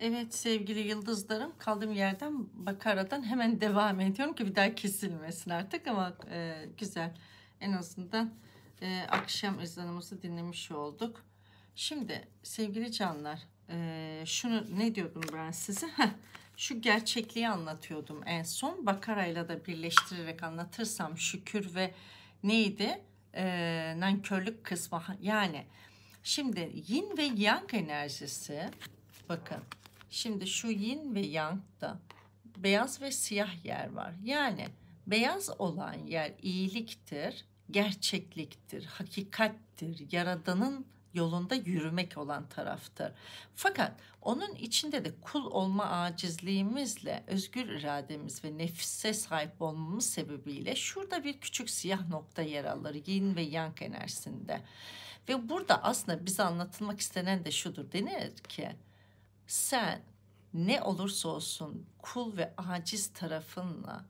Evet sevgili yıldızlarım kaldığım yerden bakaradan hemen devam ediyorum ki bir daha kesilmesin artık ama e, güzel. En azından e, akşam ezanımızı dinlemiş olduk. Şimdi sevgili canlar e, şunu ne diyordum ben size? Heh, şu gerçekliği anlatıyordum en son. Bakarayla da birleştirerek anlatırsam şükür ve neydi? E, nankörlük kısmı yani... Şimdi yin ve yang enerjisi bakın Şimdi şu yin ve yang'da beyaz ve siyah yer var. Yani beyaz olan yer iyiliktir, gerçekliktir, hakikattir, yaradanın yolunda yürümek olan taraftır. Fakat onun içinde de kul olma acizliğimizle, özgür irademiz ve nefse sahip olmamız sebebiyle şurada bir küçük siyah nokta yer alır yin ve yang enerjisinde. Ve burada aslında bize anlatılmak istenen de şudur denir ki sen ne olursa olsun kul ve aciz tarafınla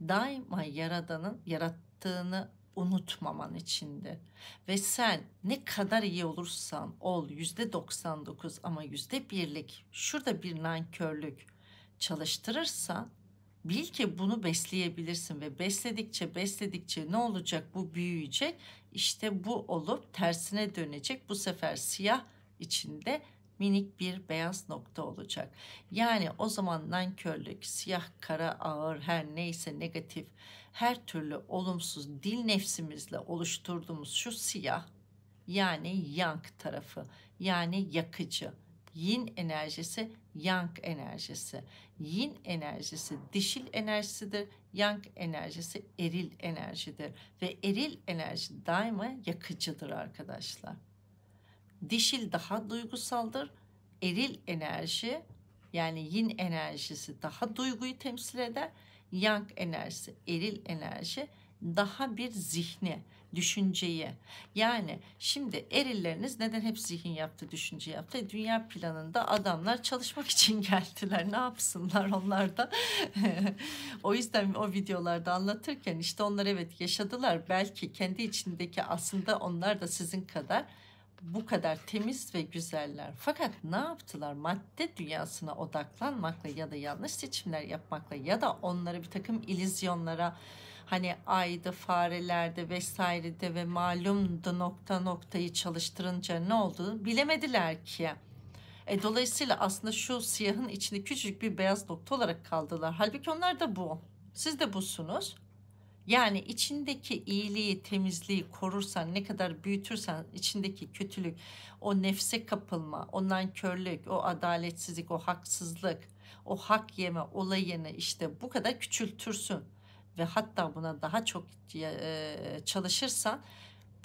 daima yaradanın yarattığını unutmaman içinde ve sen ne kadar iyi olursan ol yüzde 99 ama yüzde birlik şurada bir nankörlük çalıştırırsan bil ki bunu besleyebilirsin ve besledikçe besledikçe ne olacak bu büyüyecek işte bu olup tersine dönecek bu sefer siyah içinde minik bir beyaz nokta olacak. Yani o zamandan körlük, siyah, kara, ağır her neyse negatif her türlü olumsuz dil nefsimizle oluşturduğumuz şu siyah yani yang tarafı yani yakıcı yin enerjisi yang enerjisi. Yin enerjisi dişil enerjisidir. Yang enerjisi eril enerjidir. Ve eril enerji daima yakıcıdır arkadaşlar. Dişil daha duygusaldır. Eril enerji yani yin enerjisi daha duyguyu temsil eder. Yang enerjisi, eril enerji daha bir zihni, düşünceye. Yani şimdi erilleriniz neden hep zihin yaptı, düşünce yaptı? E, dünya planında adamlar çalışmak için geldiler. Ne yapsınlar onlar da? o yüzden o videolarda anlatırken işte onlar evet yaşadılar. Belki kendi içindeki aslında onlar da sizin kadar bu kadar temiz ve güzeller. Fakat ne yaptılar? Madde dünyasına odaklanmakla ya da yanlış seçimler yapmakla ya da onları bir takım ilizyonlara hani ayda farelerde vesairede ve malum nokta noktayı çalıştırınca ne oldu? bilemediler ki. E, dolayısıyla aslında şu siyahın içinde küçük bir beyaz nokta olarak kaldılar. Halbuki onlar da bu. Siz de busunuz. Yani içindeki iyiliği, temizliği korursan, ne kadar büyütürsen içindeki kötülük, o nefse kapılma, o nankörlük, o adaletsizlik, o haksızlık, o hak yeme olayını işte bu kadar küçültürsün ve hatta buna daha çok e, çalışırsan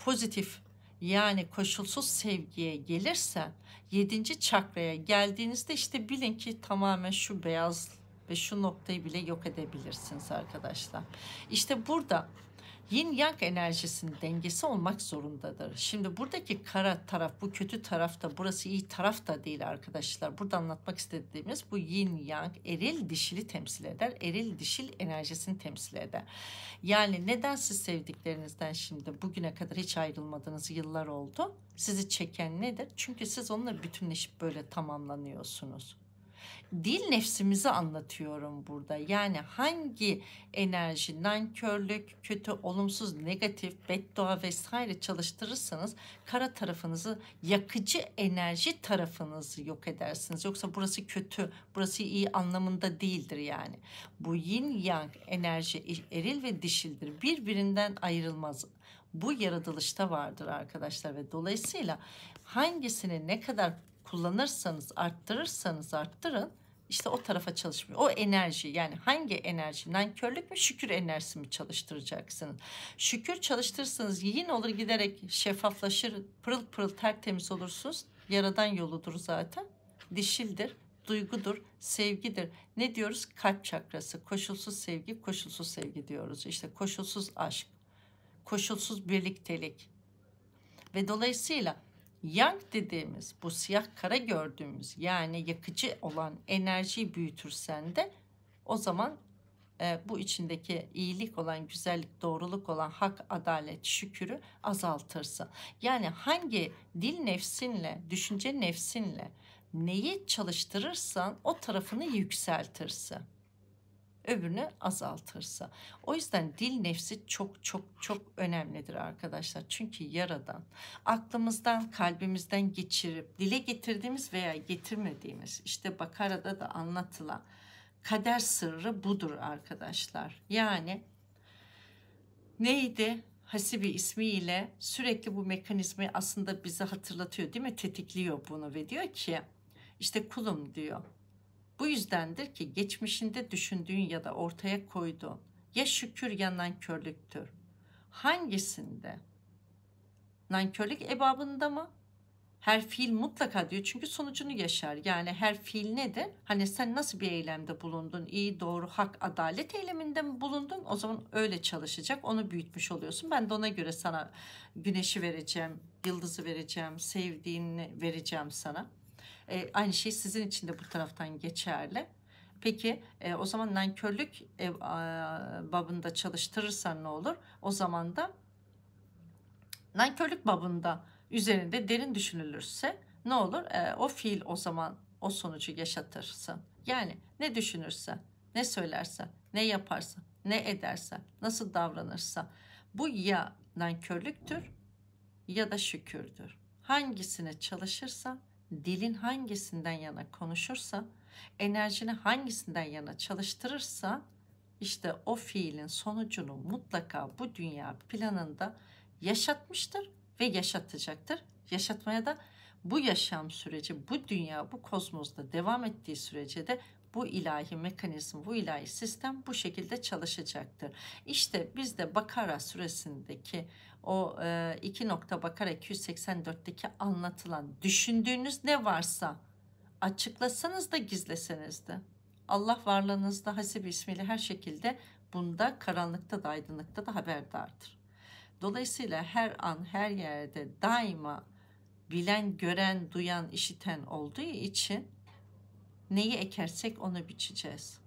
pozitif yani koşulsuz sevgiye gelirsen yedinci çakraya geldiğinizde işte bilin ki tamamen şu beyaz ve şu noktayı bile yok edebilirsiniz arkadaşlar. İşte burada yin yang enerjisinin dengesi olmak zorundadır. Şimdi buradaki kara taraf, bu kötü taraf da burası iyi taraf da değil arkadaşlar. Burada anlatmak istediğimiz bu yin yang eril dişili temsil eder. Eril dişil enerjisini temsil eder. Yani neden siz sevdiklerinizden şimdi bugüne kadar hiç ayrılmadınız yıllar oldu. Sizi çeken nedir? Çünkü siz onunla bütünleşip böyle tamamlanıyorsunuz. Dil nefsimizi anlatıyorum burada. Yani hangi enerji, körlük, kötü, olumsuz, negatif, beddua vesaire çalıştırırsanız kara tarafınızı, yakıcı enerji tarafınızı yok edersiniz. Yoksa burası kötü, burası iyi anlamında değildir yani. Bu yin yang enerji eril ve dişildir. Birbirinden ayrılmaz bu yaratılışta vardır arkadaşlar ve dolayısıyla hangisini ne kadar kullanırsanız, arttırırsanız arttırın işte o tarafa çalışmıyor. O enerji yani hangi enerji? Nankörlük mü şükür enerjisi mi çalıştıracaksınız? Şükür çalıştırırsanız yiyin olur giderek şeffaflaşır, pırıl pırıl tertemiz olursunuz. Yaradan yoludur zaten. Dişildir, duygudur, sevgidir. Ne diyoruz? Kalp çakrası, koşulsuz sevgi, koşulsuz sevgi diyoruz. İşte koşulsuz aşk, koşulsuz birliktelik. Ve dolayısıyla Yang dediğimiz bu siyah kara gördüğümüz yani yakıcı olan enerjiyi büyütürsen de o zaman e, bu içindeki iyilik olan, güzellik, doğruluk olan hak, adalet, şükürü azaltırsın. Yani hangi dil nefsinle, düşünce nefsinle neyi çalıştırırsan o tarafını yükseltirsin öbürünü azaltırsa. O yüzden dil nefsi çok çok çok önemlidir arkadaşlar. Çünkü yaradan, aklımızdan, kalbimizden geçirip dile getirdiğimiz veya getirmediğimiz işte Bakara'da da anlatılan kader sırrı budur arkadaşlar. Yani neydi? Hasibi ismiyle sürekli bu mekanizmayı aslında bize hatırlatıyor değil mi? Tetikliyor bunu ve diyor ki işte kulum diyor bu yüzdendir ki geçmişinde düşündüğün ya da ortaya koyduğun ya şükür ya nankörlüktür. Hangisinde? Nankörlük ebabında mı? Her fiil mutlaka diyor çünkü sonucunu yaşar. Yani her fiil nedir? Hani sen nasıl bir eylemde bulundun? İyi, doğru, hak, adalet eyleminde mi bulundun? O zaman öyle çalışacak. Onu büyütmüş oluyorsun. Ben de ona göre sana güneşi vereceğim, yıldızı vereceğim, sevdiğini vereceğim sana. E, aynı şey sizin için de bu taraftan geçerli. Peki e, o zaman nankörlük ev a, babında çalıştırırsan ne olur? O zaman da nankörlük babında üzerinde derin düşünülürse ne olur? E, o fiil o zaman o sonucu yaşatırsın. Yani ne düşünürse, ne söylerse, ne yaparsa, ne ederse, nasıl davranırsa bu ya nankörlüktür ya da şükürdür. Hangisine çalışırsa dilin hangisinden yana konuşursa, enerjini hangisinden yana çalıştırırsa işte o fiilin sonucunu mutlaka bu dünya planında yaşatmıştır ve yaşatacaktır. Yaşatmaya da bu yaşam süreci, bu dünya, bu kozmosda devam ettiği sürece de bu ilahi mekanizm, bu ilahi sistem bu şekilde çalışacaktır. İşte biz de Bakara süresindeki o e, iki nokta bakarak 284'teki anlatılan düşündüğünüz ne varsa açıklasanız da gizleseniz de Allah varlığınızda hasib ismiyle her şekilde bunda karanlıkta da aydınlıkta da haberdardır. Dolayısıyla her an her yerde daima bilen, gören, duyan, işiten olduğu için neyi ekersek onu biçeceğiz.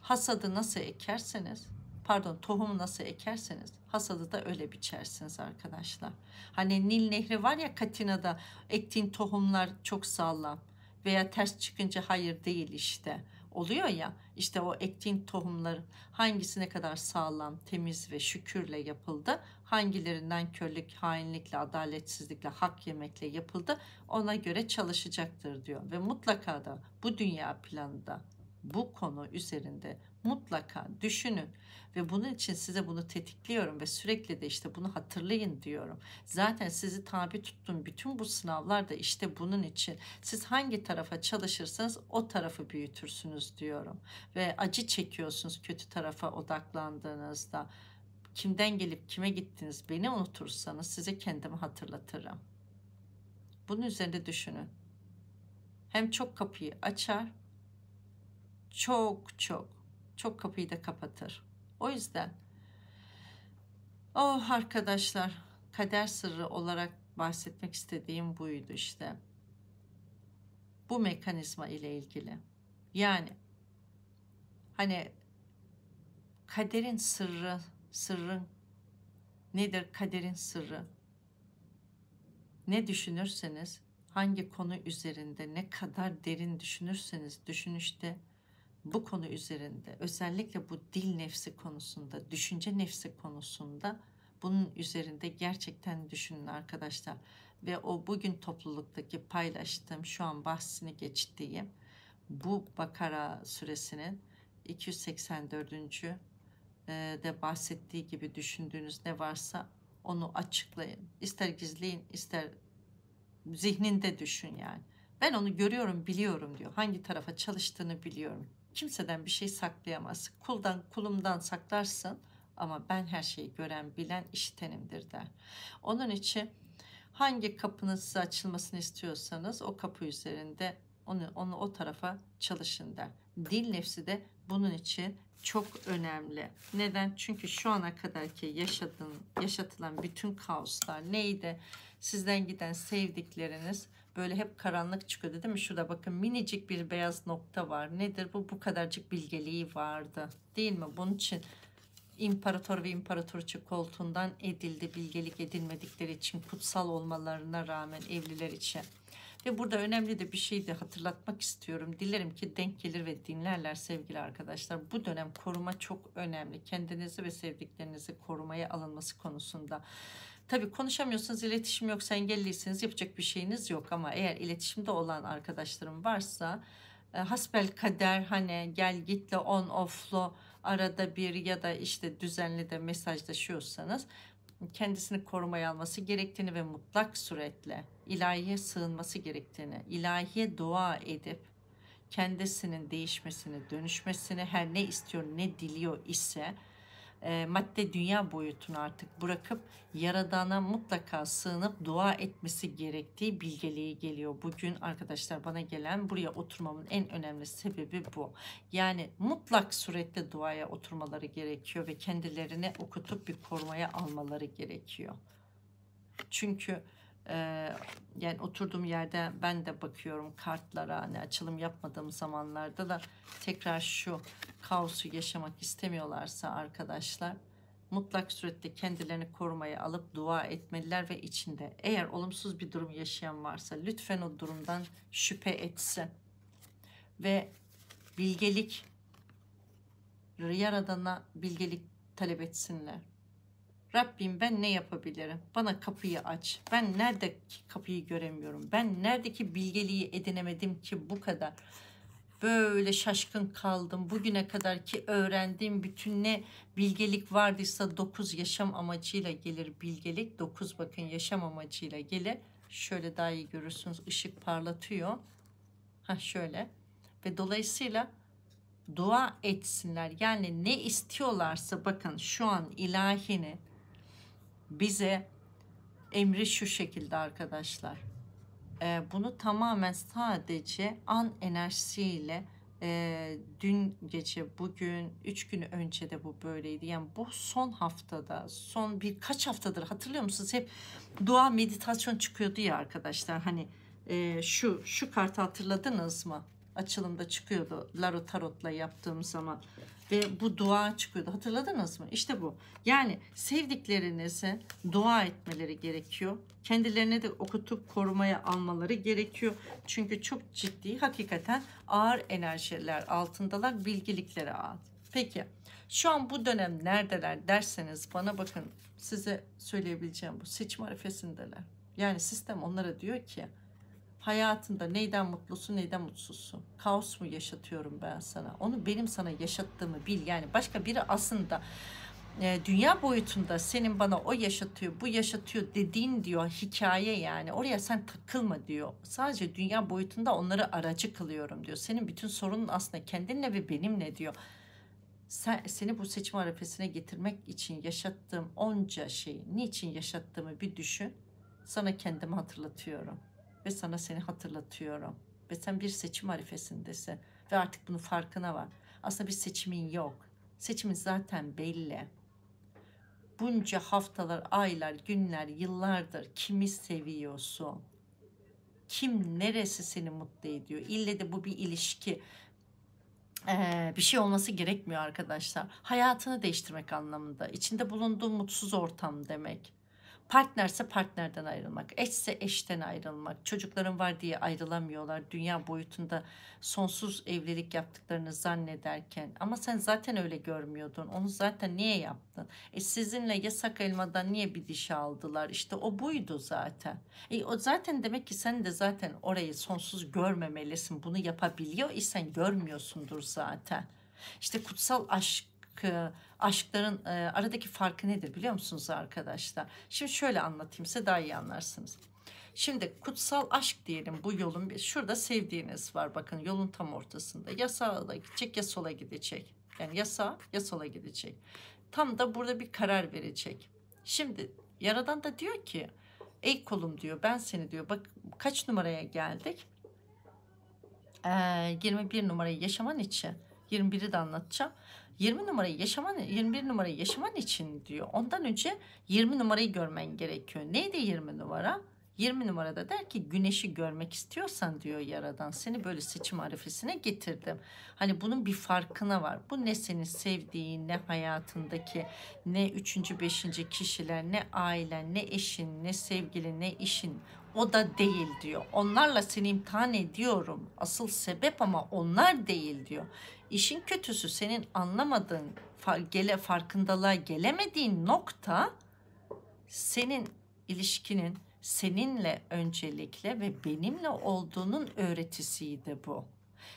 Hasadı nasıl ekerseniz pardon tohumu nasıl ekerseniz hasadı da öyle biçersiniz arkadaşlar. Hani Nil Nehri var ya Katina'da ektiğin tohumlar çok sağlam veya ters çıkınca hayır değil işte oluyor ya işte o ektiğin tohumların hangisi ne kadar sağlam, temiz ve şükürle yapıldı, hangilerinden körlük, hainlikle, adaletsizlikle, hak yemekle yapıldı ona göre çalışacaktır diyor. Ve mutlaka da bu dünya planında bu konu üzerinde Mutlaka düşünün ve bunun için size bunu tetikliyorum ve sürekli de işte bunu hatırlayın diyorum. Zaten sizi tabi tuttum bütün bu sınavlar da işte bunun için. Siz hangi tarafa çalışırsanız o tarafı büyütürsünüz diyorum. Ve acı çekiyorsunuz kötü tarafa odaklandığınızda. Kimden gelip kime gittiniz beni unutursanız size kendimi hatırlatırım. Bunun üzerinde düşünün. Hem çok kapıyı açar, çok çok çok kapıyı da kapatır. O yüzden oh arkadaşlar kader sırrı olarak bahsetmek istediğim buydu işte. Bu mekanizma ile ilgili. Yani hani kaderin sırrı, sırrın nedir kaderin sırrı? Ne düşünürseniz, hangi konu üzerinde ne kadar derin düşünürseniz düşünüşte bu konu üzerinde özellikle bu dil nefsi konusunda, düşünce nefsi konusunda bunun üzerinde gerçekten düşünün arkadaşlar. Ve o bugün topluluktaki paylaştığım şu an bahsini geçtiğim bu Bakara suresinin 284. E, de bahsettiği gibi düşündüğünüz ne varsa onu açıklayın. İster gizleyin ister zihninde düşün yani. Ben onu görüyorum biliyorum diyor. Hangi tarafa çalıştığını biliyorum. Kimseden bir şey saklayamazsın. Kuldan, kulumdan saklarsın ama ben her şeyi gören, bilen işitenimdir der. Onun için hangi kapının size açılmasını istiyorsanız o kapı üzerinde onu, onu o tarafa çalışın der. Dil nefsi de bunun için çok önemli. Neden? Çünkü şu ana kadarki yaşadığın, yaşatılan bütün kaoslar neydi? Sizden giden sevdikleriniz, böyle hep karanlık çıkıyordu değil mi? Şurada bakın minicik bir beyaz nokta var. Nedir bu? Bu kadarcık bilgeliği vardı. Değil mi? Bunun için imparator ve imparatorçu koltuğundan edildi. Bilgelik edilmedikleri için kutsal olmalarına rağmen evliler için. Ve burada önemli de bir şey de hatırlatmak istiyorum. Dilerim ki denk gelir ve dinlerler sevgili arkadaşlar. Bu dönem koruma çok önemli. Kendinizi ve sevdiklerinizi korumaya alınması konusunda. Tabii konuşamıyorsunuz, iletişim yoksa engelliyseniz yapacak bir şeyiniz yok ama eğer iletişimde olan arkadaşlarım varsa e, hasbel kader hani gel gitle on off'lu arada bir ya da işte düzenli de mesajlaşıyorsanız kendisini korumaya alması gerektiğini ve mutlak suretle ilahiye sığınması gerektiğini, ilahiye dua edip kendisinin değişmesini, dönüşmesini her ne istiyor, ne diliyor ise e, madde dünya boyutunu artık bırakıp yaradana mutlaka sığınıp dua etmesi gerektiği bilgeliği geliyor. Bugün arkadaşlar bana gelen buraya oturmamın en önemli sebebi bu. Yani mutlak surette duaya oturmaları gerekiyor ve kendilerini okutup bir korumaya almaları gerekiyor. Çünkü ee, yani oturduğum yerde ben de bakıyorum kartlara hani açılım yapmadığım zamanlarda da tekrar şu kaosu yaşamak istemiyorlarsa arkadaşlar mutlak surette kendilerini korumaya alıp dua etmeliler ve içinde eğer olumsuz bir durum yaşayan varsa lütfen o durumdan şüphe etsin ve bilgelik yaradana bilgelik talep etsinler. Rabbim ben ne yapabilirim? Bana kapıyı aç. Ben neredeki kapıyı göremiyorum? Ben neredeki bilgeliği edinemedim ki bu kadar? Böyle şaşkın kaldım. Bugüne kadar ki öğrendiğim bütün ne bilgelik vardıysa 9 yaşam amacıyla gelir bilgelik. 9 bakın yaşam amacıyla gelir. Şöyle daha iyi görürsünüz. Işık parlatıyor. Ha şöyle. Ve dolayısıyla dua etsinler. Yani ne istiyorlarsa bakın şu an ilahinin bize emri şu şekilde arkadaşlar. E, bunu tamamen sadece an enerjisiyle e, dün gece bugün 3 gün önce de bu böyleydi. Yani bu son haftada son birkaç haftadır hatırlıyor musunuz? Hep dua meditasyon çıkıyordu ya arkadaşlar. Hani e, şu şu kartı hatırladınız mı? Açılımda çıkıyordu Laro Tarot'la yaptığım zaman ve bu dua çıkıyordu. Hatırladınız mı? İşte bu. Yani sevdiklerinize dua etmeleri gerekiyor. Kendilerine de okutup korumaya almaları gerekiyor. Çünkü çok ciddi hakikaten ağır enerjiler altındalar. Bilgiliklere ağır. Peki şu an bu dönem neredeler derseniz bana bakın size söyleyebileceğim bu seçim arifesindeler. Yani sistem onlara diyor ki Hayatında neyden mutlusun, neyden mutsuzsun? Kaos mu yaşatıyorum ben sana? Onu benim sana yaşattığımı bil. Yani başka biri aslında e, dünya boyutunda senin bana o yaşatıyor, bu yaşatıyor dediğin diyor hikaye yani. Oraya sen takılma diyor. Sadece dünya boyutunda onları aracı kılıyorum diyor. Senin bütün sorunun aslında kendinle ve benimle diyor. Sen, seni bu seçim arifesine getirmek için yaşattığım onca şeyi, niçin yaşattığımı bir düşün. Sana kendimi hatırlatıyorum.'' ve sana seni hatırlatıyorum. Ve sen bir seçim arifesindesin ve artık bunun farkına var. Aslında bir seçimin yok. Seçimin zaten belli. Bunca haftalar, aylar, günler, yıllardır kimi seviyorsun? Kim neresi seni mutlu ediyor? İlle de bu bir ilişki. Ee, bir şey olması gerekmiyor arkadaşlar. Hayatını değiştirmek anlamında. İçinde bulunduğun mutsuz ortam demek Partnerse partnerden ayrılmak, eşse eşten ayrılmak, çocukların var diye ayrılamıyorlar. Dünya boyutunda sonsuz evlilik yaptıklarını zannederken ama sen zaten öyle görmüyordun. Onu zaten niye yaptın? E sizinle yasak elmadan niye bir dişi aldılar? İşte o buydu zaten. E o zaten demek ki sen de zaten orayı sonsuz görmemelisin. Bunu yapabiliyor isen görmüyorsundur zaten. İşte kutsal aşk e, aşkların e, aradaki farkı nedir biliyor musunuz arkadaşlar? Şimdi şöyle anlatayım size daha iyi anlarsınız. Şimdi kutsal aşk diyelim bu yolun şurada sevdiğiniz var bakın yolun tam ortasında ya sağa gidecek ya sola gidecek. Yani ya sağa ya sola gidecek. Tam da burada bir karar verecek. Şimdi Yaradan da diyor ki ey kolum diyor ben seni diyor bak kaç numaraya geldik? Ee, 21 numarayı yaşaman için 21'i de anlatacağım. 20 numarayı yaşaman 21 numarayı yaşaman için diyor. Ondan önce 20 numarayı görmen gerekiyor. Neydi 20 numara? 20 numarada der ki güneşi görmek istiyorsan diyor yaradan seni böyle seçim arifesine getirdim. Hani bunun bir farkına var. Bu ne senin sevdiğin ne hayatındaki ne üçüncü beşinci kişiler ne ailen ne eşin ne sevgilin ne işin o da değil diyor. Onlarla seni imtihan ediyorum. Asıl sebep ama onlar değil diyor. İşin kötüsü senin anlamadığın, gele, farkındalığa gelemediğin nokta senin ilişkinin seninle öncelikle ve benimle olduğunun öğretisiydi bu.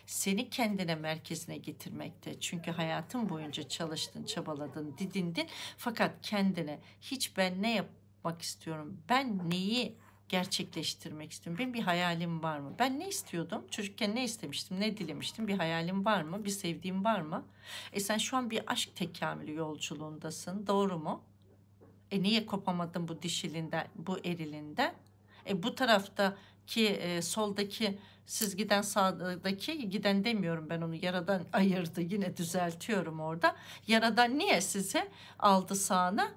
Seni kendine merkezine getirmekte. Çünkü hayatın boyunca çalıştın, çabaladın, didindin. Fakat kendine hiç ben ne yapmak istiyorum? Ben neyi gerçekleştirmek istiyorum? Benim bir hayalim var mı? Ben ne istiyordum? Çocukken ne istemiştim? Ne dilemiştim? Bir hayalim var mı? Bir sevdiğim var mı? E sen şu an bir aşk tekamülü yolculuğundasın. Doğru mu? E niye kopamadın bu dişilinde, bu erilinde? E bu taraftaki e, soldaki siz giden sağdaki giden demiyorum ben onu yaradan ayırdı yine düzeltiyorum orada. Yaradan niye size aldı sağına?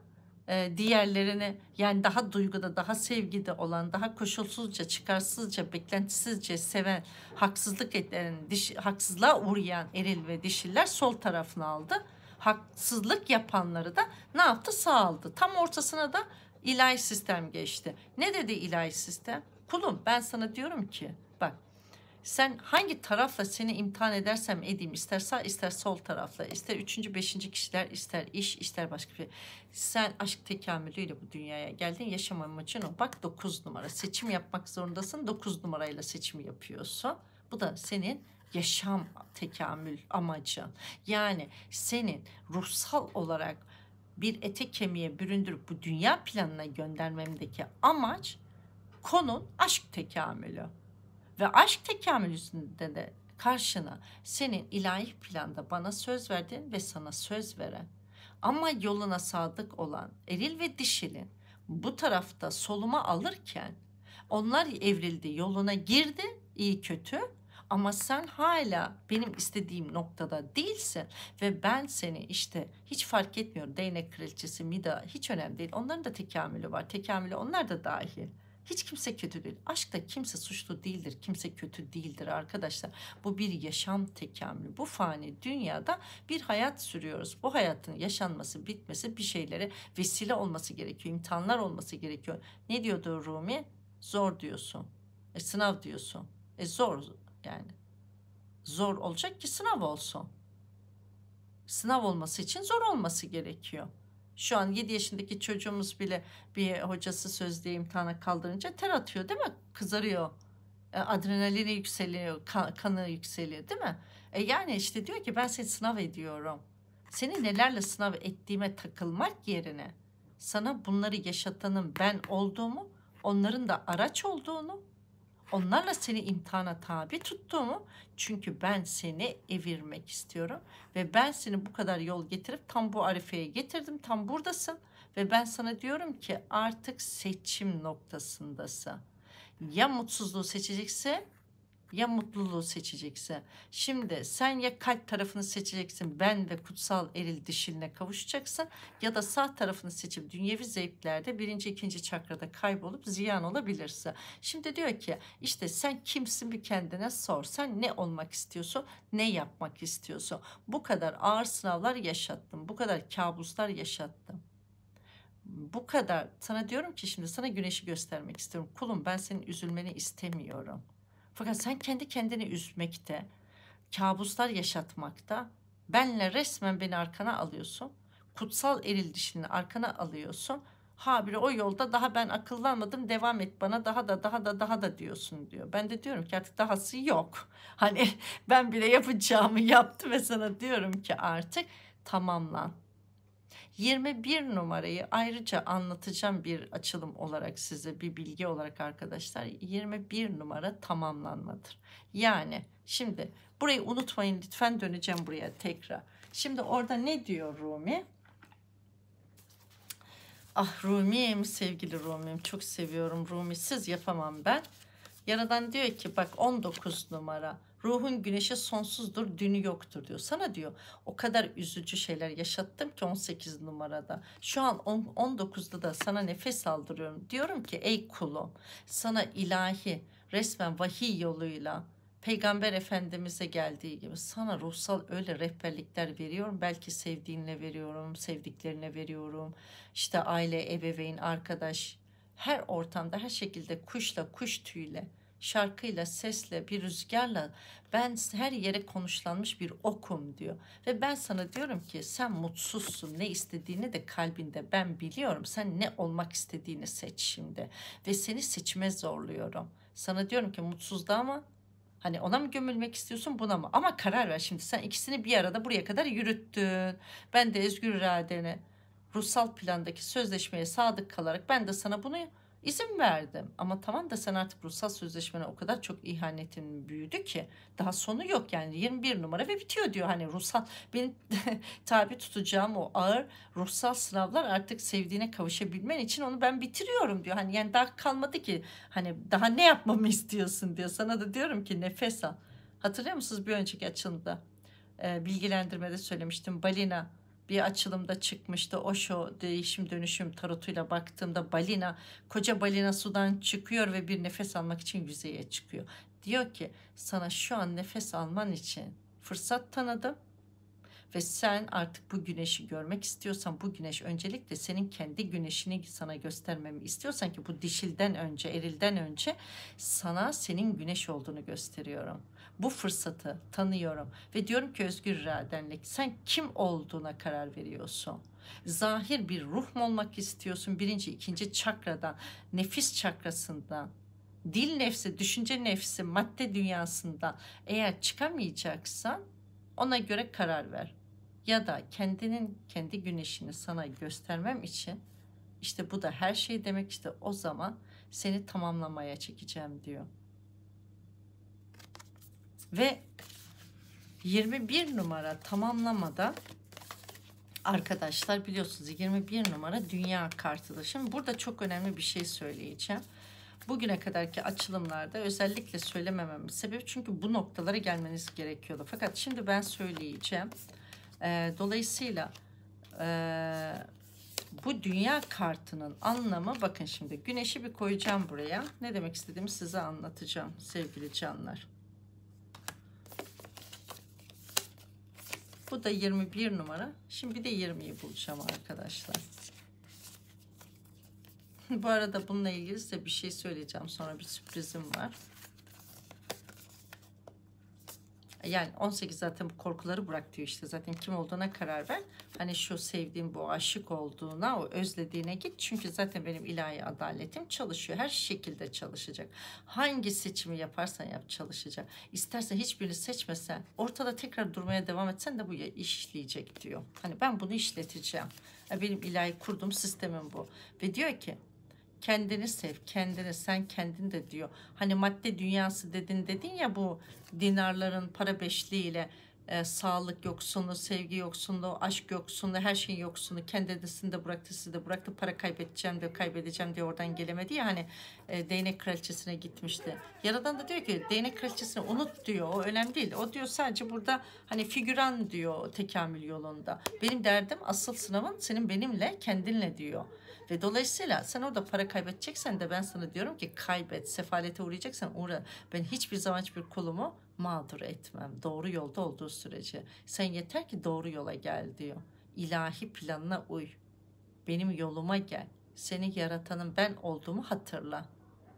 E, diğerlerini yani daha duyguda daha sevgide olan daha koşulsuzca çıkarsızca beklentisizce seven haksızlık eden diş, haksızlığa uğrayan eril ve dişiller sol tarafını aldı haksızlık yapanları da ne yaptı? Sağladı. Tam ortasına da ilahi sistem geçti. Ne dedi ilahi sistem? Kulum ben sana diyorum ki bak sen hangi tarafla seni imtihan edersem edeyim ister sağ ister sol tarafla ister üçüncü beşinci kişiler ister iş ister başka bir şey. Sen aşk tekamülüyle bu dünyaya geldin yaşamam için o. Bak dokuz numara seçim yapmak zorundasın dokuz numarayla seçim yapıyorsun. Bu da senin yaşam tekamül amacın. Yani senin ruhsal olarak bir ete kemiğe büründürüp bu dünya planına göndermemdeki amaç konun aşk tekamülü. Ve aşk tekamülüsünde de karşına senin ilahi planda bana söz verdin ve sana söz veren ama yoluna sadık olan eril ve dişilin bu tarafta soluma alırken onlar evrildi yoluna girdi iyi kötü ama sen hala benim istediğim noktada değilsin ve ben seni işte hiç fark etmiyor değnek kraliçesi, mida hiç önemli değil. Onların da tekamülü var. Tekamülü onlar da dahil. Hiç kimse kötü değil. Aşkta kimse suçlu değildir. Kimse kötü değildir arkadaşlar. Bu bir yaşam tekamülü. Bu fani dünyada bir hayat sürüyoruz. Bu hayatın yaşanması, bitmesi bir şeylere vesile olması gerekiyor. imtihanlar olması gerekiyor. Ne diyordu Rumi? Zor diyorsun. E, sınav diyorsun. E, zor yani zor olacak ki sınav olsun. Sınav olması için zor olması gerekiyor. Şu an 7 yaşındaki çocuğumuz bile bir hocası sözde imtihana kaldırınca ter atıyor değil mi? Kızarıyor. E, adrenalini yükseliyor, kanı yükseliyor değil mi? E yani işte diyor ki ben seni sınav ediyorum. Seni nelerle sınav ettiğime takılmak yerine sana bunları yaşatanın ben olduğumu, onların da araç olduğunu onlarla seni imtihana tabi tuttuğumu çünkü ben seni evirmek istiyorum ve ben seni bu kadar yol getirip tam bu arifeye getirdim tam buradasın ve ben sana diyorum ki artık seçim noktasındasın ya mutsuzluğu seçeceksin ya mutluluğu seçecekse. Şimdi sen ya kalp tarafını seçeceksin ben ve kutsal eril dişiline kavuşacaksın ya da sağ tarafını seçip dünyevi zevklerde birinci ikinci çakrada kaybolup ziyan olabilirse. Şimdi diyor ki işte sen kimsin bir kendine sor. Sen ne olmak istiyorsun ne yapmak istiyorsun. Bu kadar ağır sınavlar yaşattım bu kadar kabuslar yaşattım bu kadar sana diyorum ki şimdi sana güneşi göstermek istiyorum. Kulum ben senin üzülmeni istemiyorum.'' Fakat sen kendi kendini üzmekte, kabuslar yaşatmakta, benle resmen beni arkana alıyorsun. Kutsal eril dişini arkana alıyorsun. Habire o yolda daha ben akıllanmadım devam et bana daha da daha da daha da diyorsun diyor. Ben de diyorum ki artık dahası yok. Hani ben bile yapacağımı yaptım ve sana diyorum ki artık tamamlan. 21 numarayı ayrıca anlatacağım bir açılım olarak size bir bilgi olarak arkadaşlar. 21 numara tamamlanmadır. Yani şimdi burayı unutmayın lütfen döneceğim buraya tekrar. Şimdi orada ne diyor Rumi? Ah Rumi'yim sevgili Rumi'm çok seviyorum Rumi'siz yapamam ben. Yaradan diyor ki bak 19 numara Ruhun güneşi sonsuzdur, dünü yoktur diyor. Sana diyor o kadar üzücü şeyler yaşattım ki 18 numarada. Şu an 10, 19'da da sana nefes aldırıyorum. Diyorum ki ey kulum sana ilahi resmen vahiy yoluyla Peygamber Efendimiz'e geldiği gibi sana ruhsal öyle rehberlikler veriyorum. Belki sevdiğinle veriyorum, sevdiklerine veriyorum. İşte aile, ebeveyn, arkadaş her ortamda her şekilde kuşla kuş tüyle şarkıyla, sesle, bir rüzgarla ben her yere konuşlanmış bir okum diyor. Ve ben sana diyorum ki sen mutsuzsun. Ne istediğini de kalbinde ben biliyorum. Sen ne olmak istediğini seç şimdi. Ve seni seçime zorluyorum. Sana diyorum ki mutsuzdu ama Hani ona mı gömülmek istiyorsun buna mı? Ama karar ver şimdi. Sen ikisini bir arada buraya kadar yürüttün. Ben de özgür iradeni ruhsal plandaki sözleşmeye sadık kalarak ben de sana bunu İzin verdim ama tamam da sen artık ruhsal sözleşmene o kadar çok ihanetin büyüdü ki daha sonu yok yani 21 numara ve bitiyor diyor hani ruhsal benim tabi tutacağım o ağır ruhsal sınavlar artık sevdiğine kavuşabilmen için onu ben bitiriyorum diyor hani yani daha kalmadı ki hani daha ne yapmamı istiyorsun diyor sana da diyorum ki nefes al hatırlıyor musunuz bir önceki açılımda ee, bilgilendirmede söylemiştim balina bir açılımda çıkmıştı. Osho değişim dönüşüm tarotuyla baktığımda balina, koca balina sudan çıkıyor ve bir nefes almak için yüzeye çıkıyor. Diyor ki sana şu an nefes alman için fırsat tanıdım ve sen artık bu güneşi görmek istiyorsan bu güneş öncelikle senin kendi güneşini sana göstermemi istiyorsan ki bu dişilden önce erilden önce sana senin güneş olduğunu gösteriyorum.'' bu fırsatı tanıyorum ve diyorum ki özgür iradenlik sen kim olduğuna karar veriyorsun. Zahir bir ruh mu olmak istiyorsun? Birinci, ikinci çakradan, nefis çakrasından, dil nefsi, düşünce nefsi, madde dünyasından eğer çıkamayacaksan ona göre karar ver. Ya da kendinin kendi güneşini sana göstermem için işte bu da her şey demek işte o zaman seni tamamlamaya çekeceğim diyor. Ve 21 numara tamamlamada arkadaşlar biliyorsunuz 21 numara dünya kartıdır. Şimdi burada çok önemli bir şey söyleyeceğim. Bugüne kadarki açılımlarda özellikle söylemememin sebebi çünkü bu noktalara gelmeniz gerekiyordu. Fakat şimdi ben söyleyeceğim. E, dolayısıyla e, bu dünya kartının anlamı bakın şimdi güneşi bir koyacağım buraya. Ne demek istediğimi size anlatacağım sevgili canlar. Bu da 21 numara. Şimdi de 20'yi bulacağım arkadaşlar. Bu arada bununla ilgili size bir şey söyleyeceğim. Sonra bir sürprizim var. Yani 18 zaten bu korkuları bırak diyor işte. Zaten kim olduğuna karar ver. Hani şu sevdiğim bu aşık olduğuna, o özlediğine git. Çünkü zaten benim ilahi adaletim çalışıyor. Her şekilde çalışacak. Hangi seçimi yaparsan yap çalışacak. İstersen hiçbirini seçmesen, ortada tekrar durmaya devam etsen de bu işleyecek diyor. Hani ben bunu işleteceğim. E, benim ilahi kurduğum sistemim bu. Ve diyor ki kendini sev kendini sen kendin de diyor hani madde dünyası dedin dedin ya bu dinarların para beşliğiyle e, sağlık yoksunu, sevgi yoksunu, aşk yoksunu, her şeyin yoksunu kendisini de bıraktı, sizi de bıraktı. Para kaybedeceğim diyor, kaybedeceğim diye oradan gelemedi ya hani e, değnek kraliçesine gitmişti. Yaradan da diyor ki değnek kraliçesini unut diyor. O önemli değil. O diyor sadece burada hani figüran diyor tekamül yolunda. Benim derdim asıl sınavın senin benimle, kendinle diyor. Ve dolayısıyla sen orada para kaybedeceksen de ben sana diyorum ki kaybet, sefalete uğrayacaksan uğra. Ben hiçbir zaman hiçbir kulumu mağdur etmem. Doğru yolda olduğu sürece. Sen yeter ki doğru yola gel diyor. İlahi planına uy. Benim yoluma gel. Seni yaratanın ben olduğumu hatırla.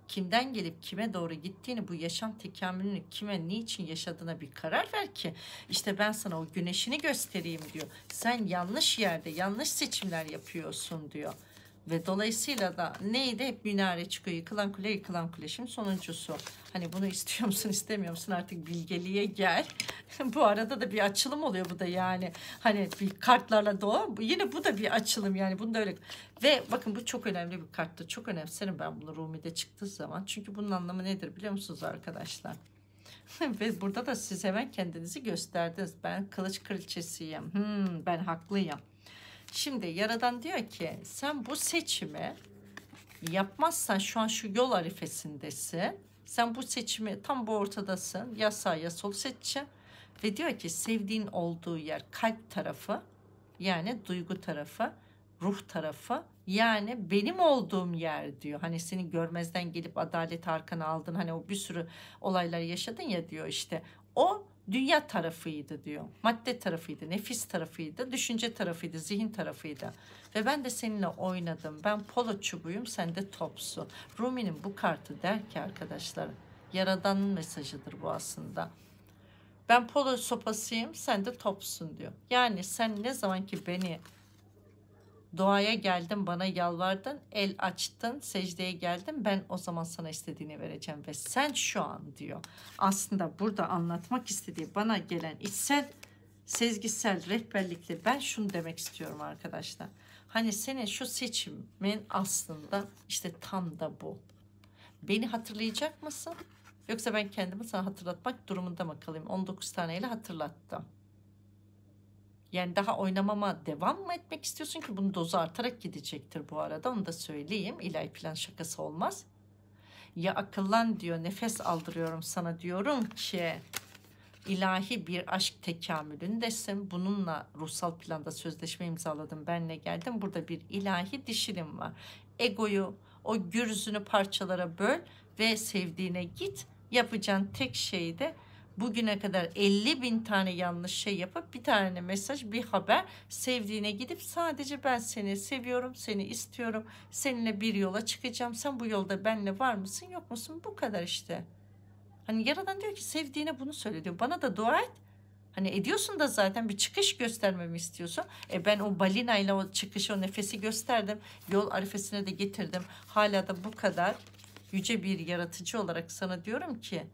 Kimden gelip kime doğru gittiğini, bu yaşam tekamülünü kime, niçin yaşadığına bir karar ver ki. İşte ben sana o güneşini göstereyim diyor. Sen yanlış yerde, yanlış seçimler yapıyorsun diyor. Ve dolayısıyla da neydi? Hep minare çıkıyor. Yıkılan kule, yıkılan kule. Şimdi sonuncusu. Hani bunu istiyor musun, istemiyor musun? Artık bilgeliğe gel. bu arada da bir açılım oluyor bu da yani. Hani bir kartlarla doğan. Yine bu da bir açılım yani. Bunu da öyle. Ve bakın bu çok önemli bir kartta Çok önemserim ben bunu Rumi'de çıktığı zaman. Çünkü bunun anlamı nedir biliyor musunuz arkadaşlar? Ve burada da siz hemen kendinizi gösterdiniz. Ben kılıç kraliçesiyim. Hmm, ben haklıyım Şimdi Yaradan diyor ki sen bu seçimi yapmazsan şu an şu yol arifesindesin. Sen bu seçimi tam bu ortadasın. Ya sağ ya sol seçeceğim. Ve diyor ki sevdiğin olduğu yer kalp tarafı yani duygu tarafı ruh tarafı yani benim olduğum yer diyor. Hani seni görmezden gelip adalet arkana aldın hani o bir sürü olaylar yaşadın ya diyor işte. O dünya tarafıydı diyor. Madde tarafıydı, nefis tarafıydı, düşünce tarafıydı, zihin tarafıydı. Ve ben de seninle oynadım. Ben polo çubuğuyum, sen de topsun. Rumi'nin bu kartı der ki arkadaşlar, Yaradan'ın mesajıdır bu aslında. Ben polo sopasıyım, sen de topsun diyor. Yani sen ne zaman ki beni Doğaya geldin bana yalvardın, el açtın, secdeye geldin. Ben o zaman sana istediğini vereceğim ve sen şu an diyor. Aslında burada anlatmak istediği bana gelen içsel, sezgisel rehberlikle ben şunu demek istiyorum arkadaşlar. Hani senin şu seçimin aslında işte tam da bu. Beni hatırlayacak mısın? Yoksa ben kendimi sana hatırlatmak durumunda mı kalayım? 19 taneyle hatırlattım. Yani daha oynamama devam mı etmek istiyorsun ki bunu dozu artarak gidecektir bu arada onu da söyleyeyim. İlay plan şakası olmaz. Ya akıllan diyor nefes aldırıyorum sana diyorum ki ilahi bir aşk tekamülündesin. Bununla ruhsal planda sözleşme imzaladım benle geldim. Burada bir ilahi dişilim var. Egoyu o gürzünü parçalara böl ve sevdiğine git. Yapacağın tek şey de bugüne kadar 50 bin tane yanlış şey yapıp bir tane mesaj bir haber sevdiğine gidip sadece ben seni seviyorum seni istiyorum seninle bir yola çıkacağım sen bu yolda benle var mısın yok musun bu kadar işte. Hani yaradan diyor ki sevdiğine bunu söyle diyor bana da dua et Hani ediyorsun da zaten bir çıkış göstermemi istiyorsun. E ben o balinayla o çıkışı, o nefesi gösterdim. Yol arifesine de getirdim. Hala da bu kadar yüce bir yaratıcı olarak sana diyorum ki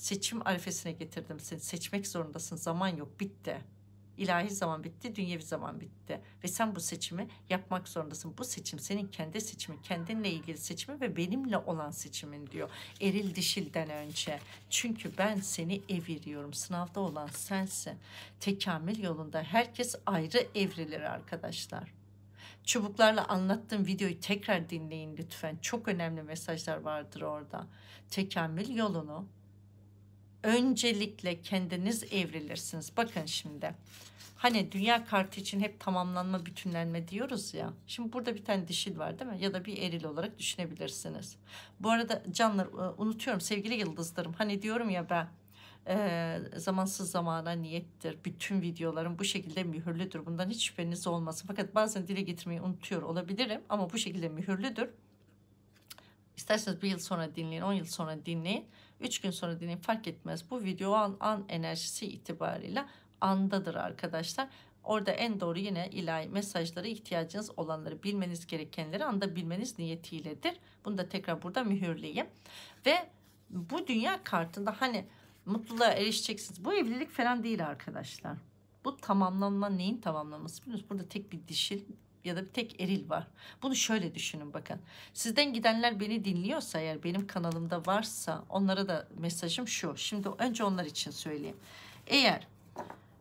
seçim arifesine getirdim seni. Seçmek zorundasın. Zaman yok. Bitti. İlahi zaman bitti, dünyevi zaman bitti. Ve sen bu seçimi yapmak zorundasın. Bu seçim senin kendi seçimin, kendinle ilgili seçimi ve benimle olan seçimin diyor. Eril dişilden önce. Çünkü ben seni eviriyorum. Sınavda olan sensin. Tekamül yolunda herkes ayrı evrilir arkadaşlar. Çubuklarla anlattığım videoyu tekrar dinleyin lütfen. Çok önemli mesajlar vardır orada. Tekamül yolunu öncelikle kendiniz evrilirsiniz. Bakın şimdi. Hani dünya kartı için hep tamamlanma, bütünlenme diyoruz ya. Şimdi burada bir tane dişil var değil mi? Ya da bir eril olarak düşünebilirsiniz. Bu arada canlar e, unutuyorum sevgili yıldızlarım. Hani diyorum ya ben e, zamansız zamana niyettir. Bütün videolarım bu şekilde mühürlüdür. Bundan hiç şüpheniz olmasın. Fakat bazen dile getirmeyi unutuyor olabilirim ama bu şekilde mühürlüdür. İsterseniz bir yıl sonra dinleyin, on yıl sonra dinleyin. 3 gün sonra dinleyin fark etmez. Bu video an, an enerjisi itibarıyla andadır arkadaşlar. Orada en doğru yine ilahi mesajları ihtiyacınız olanları bilmeniz gerekenleri anda bilmeniz niyetiyledir. Bunu da tekrar burada mühürleyeyim. Ve bu dünya kartında hani mutluluğa erişeceksiniz. Bu evlilik falan değil arkadaşlar. Bu tamamlanma neyin tamamlanması biliyorsunuz? Burada tek bir dişil ya da bir tek eril var. Bunu şöyle düşünün bakın. Sizden gidenler beni dinliyorsa eğer benim kanalımda varsa onlara da mesajım şu. Şimdi önce onlar için söyleyeyim. Eğer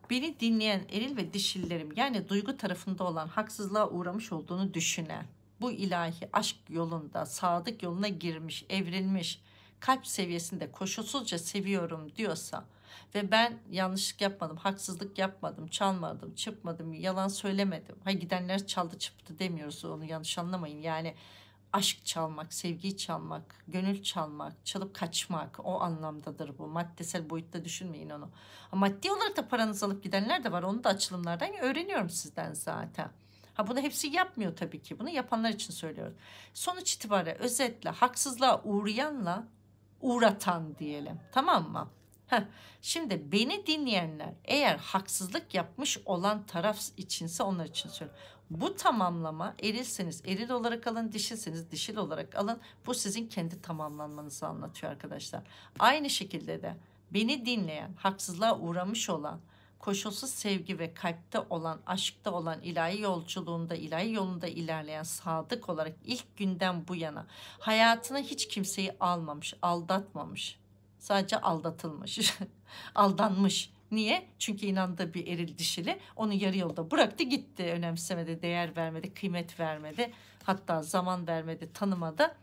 beni dinleyen eril ve dişillerim yani duygu tarafında olan haksızlığa uğramış olduğunu düşünen, bu ilahi aşk yolunda, sadık yoluna girmiş, evrilmiş, kalp seviyesinde koşulsuzca seviyorum diyorsa ve ben yanlışlık yapmadım, haksızlık yapmadım, çalmadım, çıkmadım, yalan söylemedim. Ha gidenler çaldı çıktı demiyoruz onu yanlış anlamayın. Yani aşk çalmak, sevgi çalmak, gönül çalmak, çalıp kaçmak o anlamdadır bu. Maddesel boyutta düşünmeyin onu. Maddi olarak da paranızı alıp gidenler de var. Onu da açılımlardan öğreniyorum sizden zaten. Ha bunu hepsi yapmıyor tabii ki. Bunu yapanlar için söylüyorum. Sonuç itibariyle özetle haksızlığa uğrayanla uğratan diyelim. Tamam mı? Heh, şimdi beni dinleyenler eğer haksızlık yapmış olan taraf içinse onlar için söylüyorum. Bu tamamlama erilseniz eril olarak alın, dişilseniz dişil olarak alın. Bu sizin kendi tamamlanmanızı anlatıyor arkadaşlar. Aynı şekilde de beni dinleyen, haksızlığa uğramış olan, koşulsuz sevgi ve kalpte olan, aşkta olan, ilahi yolculuğunda, ilahi yolunda ilerleyen sadık olarak ilk günden bu yana hayatına hiç kimseyi almamış, aldatmamış, Sadece aldatılmış, aldanmış. Niye? Çünkü inandığı bir eril dişili onu yarı yolda bıraktı gitti. Önemsemedi, değer vermedi, kıymet vermedi. Hatta zaman vermedi, tanımadı.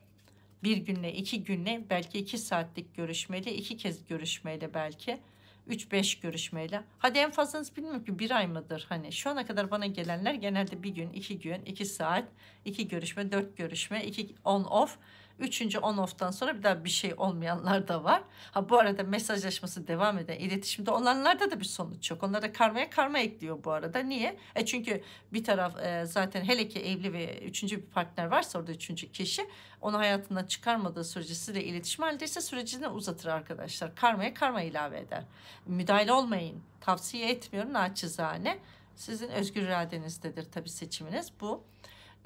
Bir günle, iki günle, belki iki saatlik görüşmeyle, iki kez görüşmeyle belki. üç beş görüşmeyle. Hadi en fazlanız bilmiyorum ki bir ay mıdır hani. Şu ana kadar bana gelenler genelde bir gün, iki gün, iki saat, iki görüşme, dört görüşme, iki on off. Üçüncü on off'tan sonra bir daha bir şey olmayanlar da var. Ha bu arada mesajlaşması devam eden iletişimde olanlarda da bir sonuç yok. Onlara karmaya karma ekliyor bu arada. Niye? E çünkü bir taraf e, zaten hele ki evli ve üçüncü bir partner varsa orada üçüncü kişi onu hayatından çıkarmadığı sürece sizle iletişim halindeyse sürecini uzatır arkadaşlar. Karmaya karma ilave eder. Müdahale olmayın. Tavsiye etmiyorum naçizane. Sizin özgür iradenizdedir tabii seçiminiz. Bu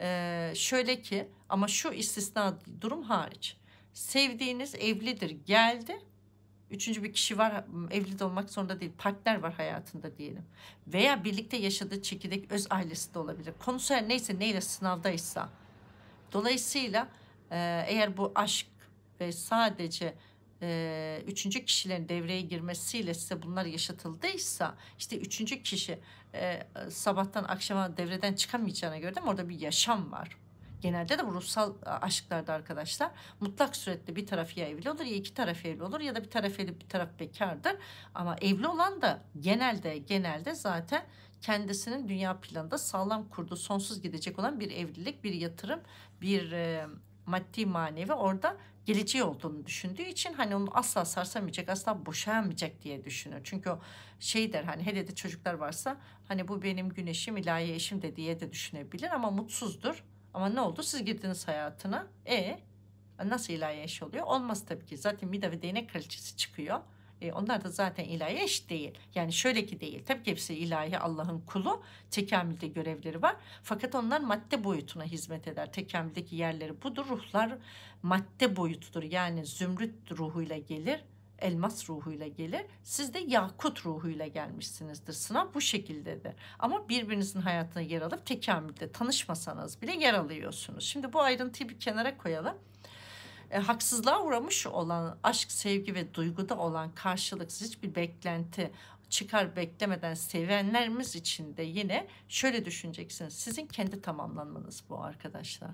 ee, şöyle ki ama şu istisna durum hariç. Sevdiğiniz evlidir geldi. Üçüncü bir kişi var evli de olmak zorunda değil. Partner var hayatında diyelim. Veya birlikte yaşadığı çekirdek öz ailesi de olabilir. Konusu her neyse neyle sınavdaysa. Dolayısıyla e, eğer bu aşk ve sadece e, üçüncü kişilerin devreye girmesiyle size bunlar yaşatıldıysa işte üçüncü kişi e, sabahtan akşama devreden çıkamayacağına göre değil orada bir yaşam var. Genelde de bu ruhsal aşklarda arkadaşlar mutlak suretle bir taraf ya evli olur ya iki taraf evli olur ya da bir taraf evli bir taraf bekardır. Ama evli olan da genelde genelde zaten kendisinin dünya planında sağlam kurdu sonsuz gidecek olan bir evlilik, bir yatırım, bir e, maddi manevi orada geleceği olduğunu düşündüğü için hani onu asla sarsamayacak, asla boşayamayacak diye düşünür. Çünkü o şey der hani hele de çocuklar varsa hani bu benim güneşim, ilahi eşim de diye de düşünebilir ama mutsuzdur. Ama ne oldu? Siz girdiniz hayatına. E nasıl ilahi eş oluyor? Olmaz tabii ki. Zaten Mida ve Değnek Kraliçesi çıkıyor. E, onlar da zaten ilahi eş değil. Yani şöyle ki değil. Tabii ki hepsi ilahi Allah'ın kulu. Tekamülde görevleri var. Fakat onlar madde boyutuna hizmet eder. Tekamüldeki yerleri budur. Ruhlar madde boyutudur. Yani zümrüt ruhuyla gelir elmas ruhuyla gelir. Siz de yakut ruhuyla gelmişsinizdir. Sınav bu şekildedir. Ama birbirinizin hayatına yer alıp tekamülde tanışmasanız bile yer alıyorsunuz. Şimdi bu ayrıntıyı bir kenara koyalım e, haksızlığa uğramış olan aşk, sevgi ve duyguda olan karşılıksız hiçbir beklenti çıkar beklemeden sevenlerimiz için de yine şöyle düşüneceksiniz. Sizin kendi tamamlanmanız bu arkadaşlar.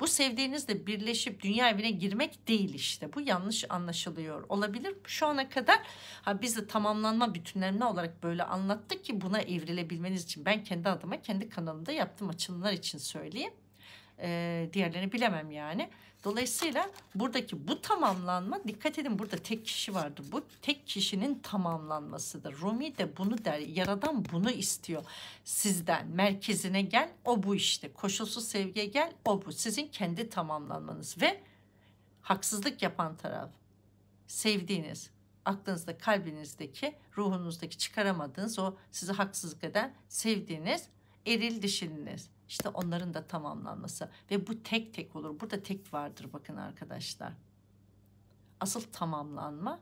Bu sevdiğinizle birleşip dünya evine girmek değil işte. Bu yanlış anlaşılıyor olabilir. Şu ana kadar ha biz de tamamlanma bütünlenme olarak böyle anlattık ki buna evrilebilmeniz için. Ben kendi adıma kendi kanalımda yaptım açılımlar için söyleyeyim. Ee, diğerlerini bilemem yani. Dolayısıyla buradaki bu tamamlanma dikkat edin burada tek kişi vardı. Bu tek kişinin tamamlanmasıdır. Rumi de bunu der. Yaradan bunu istiyor. Sizden merkezine gel o bu işte. Koşulsuz sevgiye gel o bu. Sizin kendi tamamlanmanız ve haksızlık yapan taraf sevdiğiniz aklınızda kalbinizdeki ruhunuzdaki çıkaramadığınız o sizi haksızlık eden sevdiğiniz eril dişiliniz işte onların da tamamlanması ve bu tek tek olur. Burada tek vardır bakın arkadaşlar. Asıl tamamlanma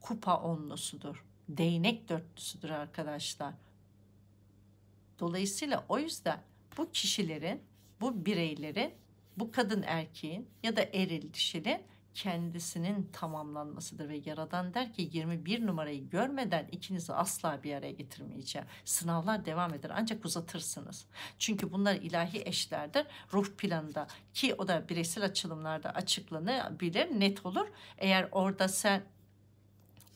kupa onlusudur. Değnek dörtlüsüdür arkadaşlar. Dolayısıyla o yüzden bu kişilerin, bu bireylerin, bu kadın erkeğin ya da eril dişinin kendisinin tamamlanmasıdır ve Yaradan der ki 21 numarayı görmeden ikinizi asla bir araya getirmeyeceğim. Sınavlar devam eder ancak uzatırsınız. Çünkü bunlar ilahi eşlerdir. Ruh planında ki o da bireysel açılımlarda açıklanabilir, net olur. Eğer orada sen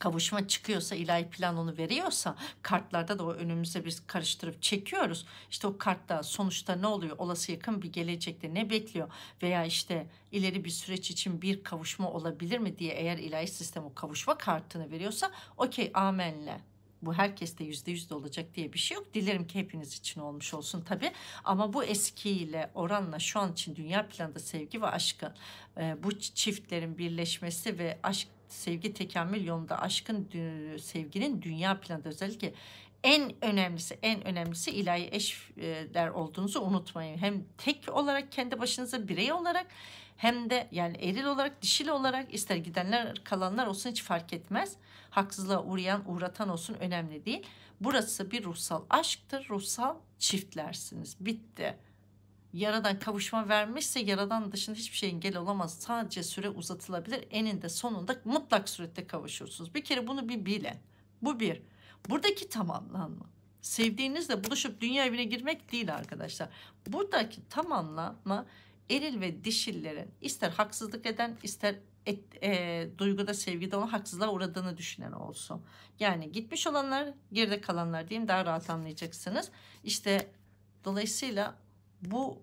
kavuşma çıkıyorsa ilahi plan onu veriyorsa kartlarda da o önümüze biz karıştırıp çekiyoruz. İşte o kartta sonuçta ne oluyor? Olası yakın bir gelecekte ne bekliyor? Veya işte ileri bir süreç için bir kavuşma olabilir mi diye eğer ilahi sistem o kavuşma kartını veriyorsa okey amenle bu herkeste yüzde yüzde olacak diye bir şey yok. Dilerim ki hepiniz için olmuş olsun tabi. Ama bu eskiyle oranla şu an için dünya planda sevgi ve aşkın e, bu çiftlerin birleşmesi ve aşk sevgi tekamül yolunda aşkın sevginin dünya planında özellikle en önemlisi en önemlisi ilahi eşler olduğunuzu unutmayın. Hem tek olarak kendi başınıza birey olarak hem de yani eril olarak dişil olarak ister gidenler kalanlar olsun hiç fark etmez. Haksızlığa uğrayan uğratan olsun önemli değil. Burası bir ruhsal aşktır. Ruhsal çiftlersiniz. Bitti yaradan kavuşma vermişse yaradan dışında hiçbir şey engel olamaz. Sadece süre uzatılabilir. Eninde sonunda mutlak surette kavuşursunuz. Bir kere bunu bir bilin. Bu bir. Buradaki tamamlanma. Sevdiğinizle buluşup dünya evine girmek değil arkadaşlar. Buradaki tamamlanma eril ve dişillerin ister haksızlık eden ister et, e, duyguda sevgide olan haksızlığa uğradığını düşünen olsun. Yani gitmiş olanlar geride kalanlar diyeyim daha rahat anlayacaksınız. İşte dolayısıyla bu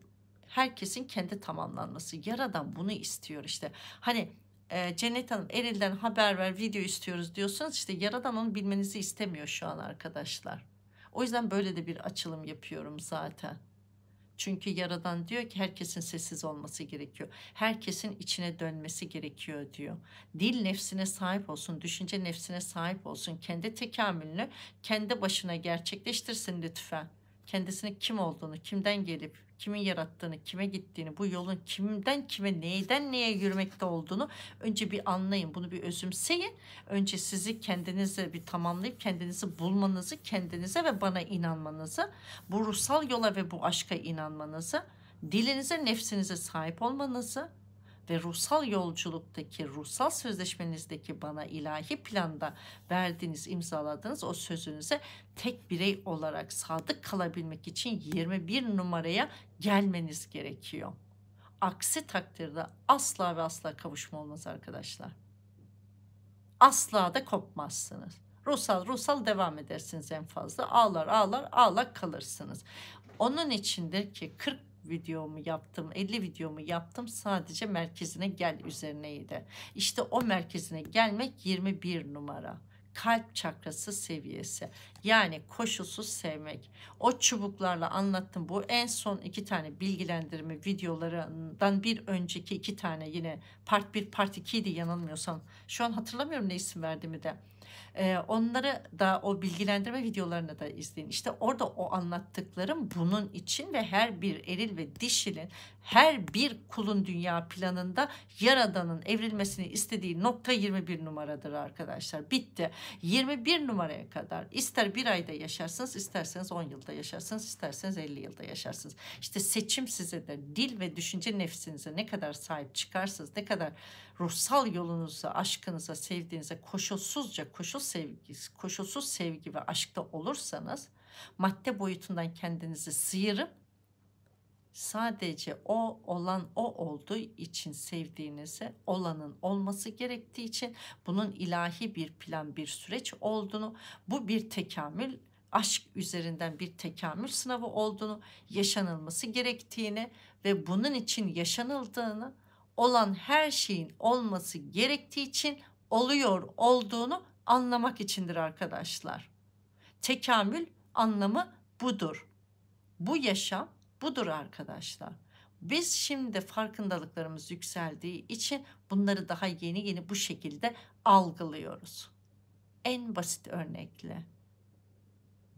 herkesin kendi tamamlanması. Yaradan bunu istiyor işte. Hani e, Cennet Hanım Eril'den haber ver video istiyoruz diyorsunuz işte Yaradan onu bilmenizi istemiyor şu an arkadaşlar. O yüzden böyle de bir açılım yapıyorum zaten. Çünkü Yaradan diyor ki herkesin sessiz olması gerekiyor. Herkesin içine dönmesi gerekiyor diyor. Dil nefsine sahip olsun, düşünce nefsine sahip olsun. Kendi tekamülünü kendi başına gerçekleştirsin lütfen kendisinin kim olduğunu, kimden gelip, kimin yarattığını, kime gittiğini, bu yolun kimden kime, neyden neye yürümekte olduğunu önce bir anlayın. Bunu bir özümseyin. Önce sizi kendinizi bir tamamlayıp kendinizi bulmanızı, kendinize ve bana inanmanızı, bu ruhsal yola ve bu aşka inanmanızı, dilinize, nefsinize sahip olmanızı, ve ruhsal yolculuktaki, ruhsal sözleşmenizdeki bana ilahi planda verdiğiniz, imzaladığınız o sözünüze tek birey olarak sadık kalabilmek için 21 numaraya gelmeniz gerekiyor. Aksi takdirde asla ve asla kavuşma olmaz arkadaşlar. Asla da kopmazsınız. Ruhsal ruhsal devam edersiniz en fazla. Ağlar ağlar ağlak kalırsınız. Onun içindir ki 40 videomu yaptım, 50 videomu yaptım sadece merkezine gel üzerineydi. işte o merkezine gelmek 21 numara kalp çakrası seviyesi. Yani koşulsuz sevmek. O çubuklarla anlattım. Bu en son iki tane bilgilendirme videolarından bir önceki iki tane yine part 1 part 2 idi yanılmıyorsam. Şu an hatırlamıyorum ne isim verdiğimi de. Ee, onları da o bilgilendirme videolarını da izleyin. İşte orada o anlattıklarım bunun için ve her bir eril ve dişilin her bir kulun dünya planında yaradanın evrilmesini istediği nokta 21 numaradır arkadaşlar. Bitti. 21 numaraya kadar ister bir ayda yaşarsınız, isterseniz on yılda yaşarsınız, isterseniz 50 yılda yaşarsınız. İşte seçim sizedir. Dil ve düşünce nefsinize ne kadar sahip çıkarsınız, ne kadar ruhsal yolunuza, aşkınıza, sevdiğinize koşulsuzca, koşul sevgisi, koşulsuz sevgi ve aşkta olursanız madde boyutundan kendinizi sıyırıp Sadece o olan o olduğu için sevdiğinizi olanın olması gerektiği için bunun ilahi bir plan bir süreç olduğunu bu bir tekamül aşk üzerinden bir tekamül sınavı olduğunu, yaşanılması gerektiğini ve bunun için yaşanıldığını, olan her şeyin olması gerektiği için oluyor olduğunu anlamak içindir arkadaşlar. Tekamül anlamı budur. Bu yaşam budur arkadaşlar. Biz şimdi farkındalıklarımız yükseldiği için bunları daha yeni yeni bu şekilde algılıyoruz. En basit örnekle.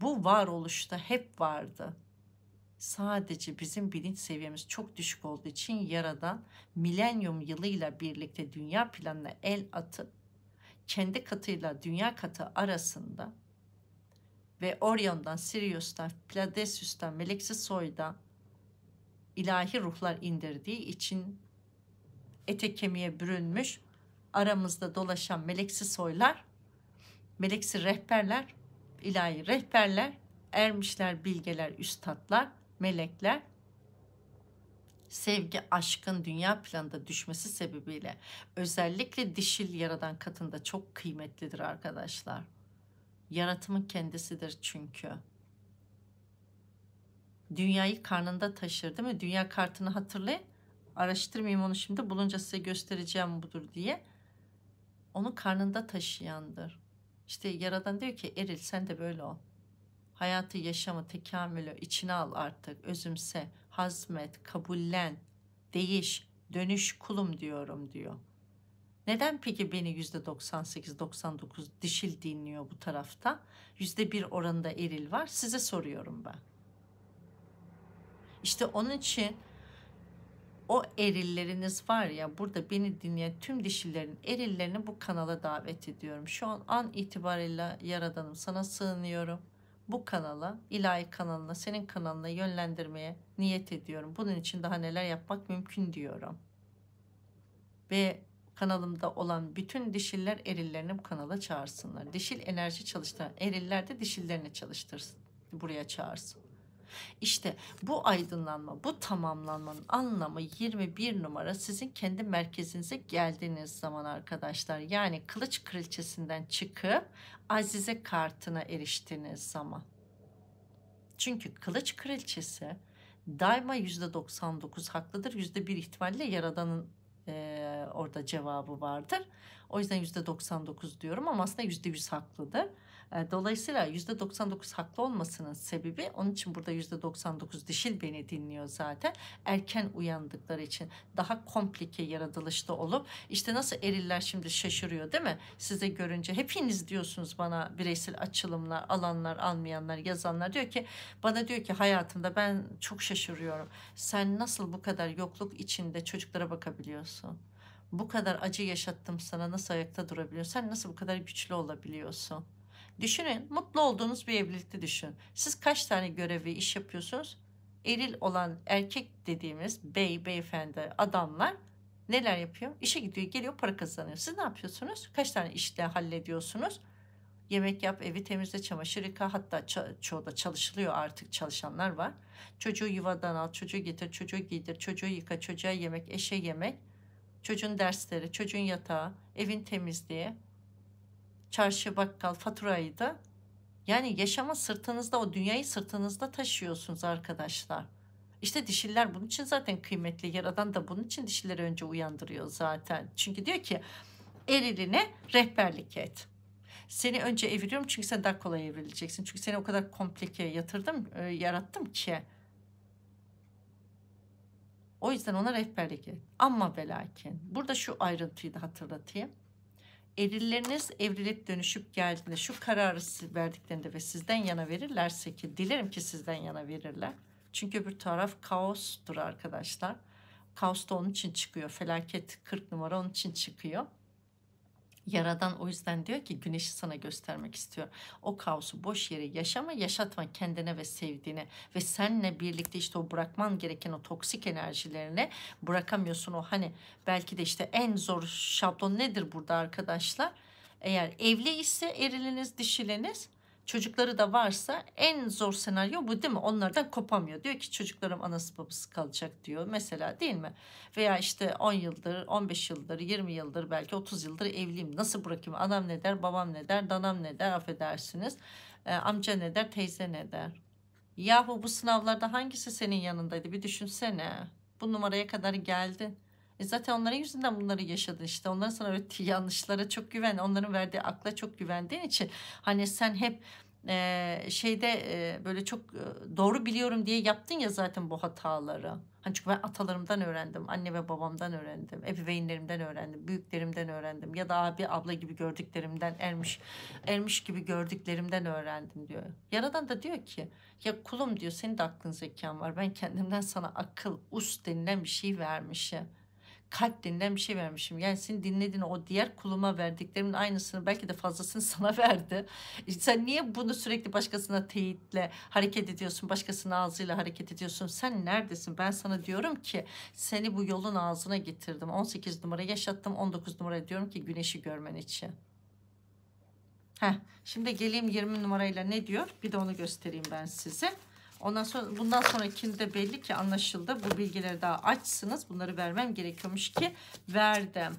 Bu varoluşta hep vardı. Sadece bizim bilinç seviyemiz çok düşük olduğu için Yaradan milenyum yılıyla birlikte dünya planına el atıp kendi katıyla dünya katı arasında ve Orion'dan, Sirius'tan, Pladesius'tan, Meleksi Soy'dan ilahi ruhlar indirdiği için ete kemiğe bürünmüş aramızda dolaşan meleksi soylar, meleksi rehberler, ilahi rehberler, ermişler, bilgeler, üstatlar, melekler sevgi, aşkın dünya planında düşmesi sebebiyle özellikle dişil yaradan katında çok kıymetlidir arkadaşlar. Yaratımın kendisidir çünkü dünyayı karnında taşır değil mi? Dünya kartını hatırlayın. Araştırmayayım onu şimdi bulunca size göstereceğim budur diye. Onu karnında taşıyandır. İşte Yaradan diyor ki Eril sen de böyle ol. Hayatı, yaşamı, tekamülü içine al artık. Özümse, hazmet, kabullen, değiş, dönüş kulum diyorum diyor. Neden peki beni %98-99 dişil dinliyor bu tarafta? %1 oranında eril var. Size soruyorum ben. İşte onun için o erilleriniz var ya burada beni dinleyen tüm dişilerin erillerini bu kanala davet ediyorum. Şu an an itibariyle Yaradan'ım sana sığınıyorum. Bu kanala, ilahi kanalına, senin kanalına yönlendirmeye niyet ediyorum. Bunun için daha neler yapmak mümkün diyorum. Ve kanalımda olan bütün dişiller erillerini bu kanala çağırsınlar. Dişil enerji çalıştıran eriller de dişillerini çalıştırsın. Buraya çağırsın. İşte bu aydınlanma, bu tamamlanmanın anlamı 21 numara sizin kendi merkezinize geldiğiniz zaman arkadaşlar. Yani kılıç kırılçesinden çıkıp azize kartına eriştiğiniz zaman. Çünkü kılıç kraliçesi daima %99 haklıdır. %1 ihtimalle yaradanın e, orada cevabı vardır. O yüzden %99 diyorum ama aslında %100 haklıdır. Ee, dolayısıyla %99 haklı olmasının sebebi onun için burada %99 dişil beni dinliyor zaten. Erken uyandıkları için daha komplike yaratılışta olup işte nasıl eriller şimdi şaşırıyor değil mi? Size görünce hepiniz diyorsunuz bana bireysel açılımlar alanlar almayanlar yazanlar diyor ki bana diyor ki hayatımda ben çok şaşırıyorum. Sen nasıl bu kadar yokluk içinde çocuklara bakabiliyorsun? Bu kadar acı yaşattım sana nasıl ayakta durabiliyorsun? Sen nasıl bu kadar güçlü olabiliyorsun? Düşünün mutlu olduğunuz bir evlilikte düşün. Siz kaç tane görevi iş yapıyorsunuz? Eril olan erkek dediğimiz bey, beyefendi, adamlar neler yapıyor? İşe gidiyor, geliyor, para kazanıyor. Siz ne yapıyorsunuz? Kaç tane işle hallediyorsunuz? Yemek yap, evi temizle, çamaşır yıka. Hatta ço- çoğu da çalışılıyor artık çalışanlar var. Çocuğu yuvadan al, çocuğu getir, çocuğu giydir, çocuğu yıka, çocuğa yemek, eşe yemek. Çocuğun dersleri, çocuğun yatağı, evin temizliği, çarşı bakkal faturayı da yani yaşama sırtınızda o dünyayı sırtınızda taşıyorsunuz arkadaşlar. İşte dişiller bunun için zaten kıymetli. Yaradan da bunun için dişileri önce uyandırıyor zaten. Çünkü diyor ki eriline rehberlik et. Seni önce eviriyorum çünkü sen daha kolay evrileceksin. Çünkü seni o kadar komplike yatırdım, e, yarattım ki. O yüzden ona rehberlik et. Ama velakin burada şu ayrıntıyı da hatırlatayım erilleriniz evrilip dönüşüp geldiğinde şu kararı verdiklerinde ve sizden yana verirlerse ki dilerim ki sizden yana verirler. Çünkü öbür taraf kaostur arkadaşlar. Kaos da onun için çıkıyor. Felaket 40 numara onun için çıkıyor. Yaradan o yüzden diyor ki güneşi sana göstermek istiyor. O kaosu boş yere yaşama, yaşatma kendine ve sevdiğine. Ve senle birlikte işte o bırakman gereken o toksik enerjilerini bırakamıyorsun. O hani belki de işte en zor şablon nedir burada arkadaşlar? Eğer evli ise eriliniz, dişiliniz çocukları da varsa en zor senaryo bu değil mi? Onlardan kopamıyor. Diyor ki çocuklarım anası babası kalacak diyor mesela değil mi? Veya işte 10 yıldır, 15 yıldır, 20 yıldır belki 30 yıldır evliyim. Nasıl bırakayım? Anam ne der, babam ne der, danam ne der affedersiniz. E, amca ne der, teyze ne der? Yahu bu sınavlarda hangisi senin yanındaydı? Bir düşünsene. Bu numaraya kadar geldin. E zaten onların yüzünden bunları yaşadın işte. Onların sana öğrettiği yanlışlara çok güven. Onların verdiği akla çok güvendiğin için hani sen hep e, şeyde e, böyle çok e, doğru biliyorum diye yaptın ya zaten bu hataları. Hani çünkü ben atalarımdan öğrendim, anne ve babamdan öğrendim, ebeveynlerimden öğrendim, büyüklerimden öğrendim ya da abi abla gibi gördüklerimden ermiş ermiş gibi gördüklerimden öğrendim diyor. Yaradan da diyor ki ya kulum diyor senin de aklın zekan var. Ben kendimden sana akıl, us denilen bir şey vermişim kalp bir şey vermişim. Yani senin dinlediğin o diğer kuluma verdiklerimin aynısını belki de fazlasını sana verdi. İşte sen niye bunu sürekli başkasına teyitle hareket ediyorsun? Başkasının ağzıyla hareket ediyorsun. Sen neredesin? Ben sana diyorum ki seni bu yolun ağzına getirdim. 18 numara yaşattım. 19 numara diyorum ki güneşi görmen için. Heh, şimdi geleyim 20 numarayla ne diyor? Bir de onu göstereyim ben size. Ondan sonra bundan sonrakinde belli ki anlaşıldı. Bu bilgileri daha açsınız. Bunları vermem gerekiyormuş ki verdim.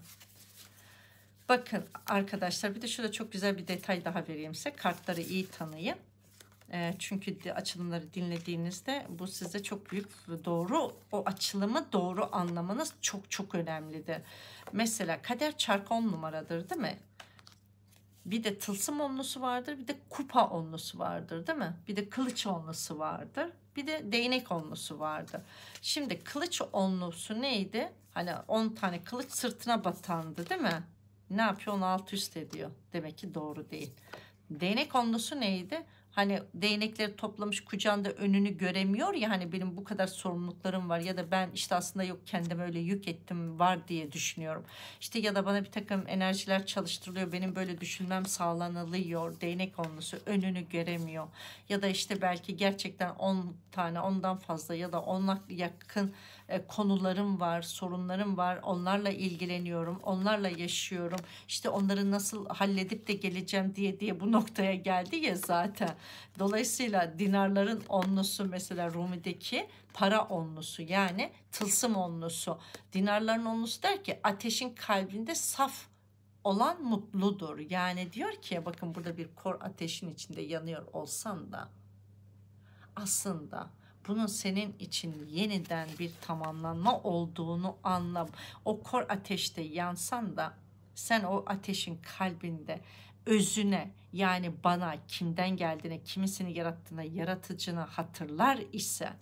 Bakın arkadaşlar bir de şurada çok güzel bir detay daha vereyim size. Kartları iyi tanıyın. Ee, çünkü açılımları dinlediğinizde bu size çok büyük doğru o açılımı doğru anlamanız çok çok önemlidir. Mesela kader çarkı 10 numaradır değil mi? bir de tılsım onlusu vardır, bir de kupa onlusu vardır değil mi? Bir de kılıç onlusu vardır, bir de değnek onlusu vardır. Şimdi kılıç onlusu neydi? Hani 10 tane kılıç sırtına batandı değil mi? Ne yapıyor? Onu alt üst ediyor. Demek ki doğru değil. Değnek onlusu neydi? hani değnekleri toplamış kucağında önünü göremiyor ya hani benim bu kadar sorumluluklarım var ya da ben işte aslında yok kendime öyle yük ettim var diye düşünüyorum. İşte ya da bana bir takım enerjiler çalıştırılıyor benim böyle düşünmem sağlanılıyor değnek olması önünü göremiyor ya da işte belki gerçekten 10 tane ondan fazla ya da 10'a yakın e, konularım var, sorunlarım var. Onlarla ilgileniyorum, onlarla yaşıyorum. İşte onları nasıl halledip de geleceğim diye diye bu noktaya geldi ya zaten. Dolayısıyla dinarların onlusu mesela Rumi'deki para onlusu yani tılsım onlusu. Dinarların onlusu der ki ateşin kalbinde saf olan mutludur. Yani diyor ki bakın burada bir kor ateşin içinde yanıyor olsan da aslında bunun senin için yeniden bir tamamlanma olduğunu anla. O kor ateşte yansan da sen o ateşin kalbinde özüne yani bana kimden geldiğine, kimisini yarattığına, yaratıcına hatırlar isen,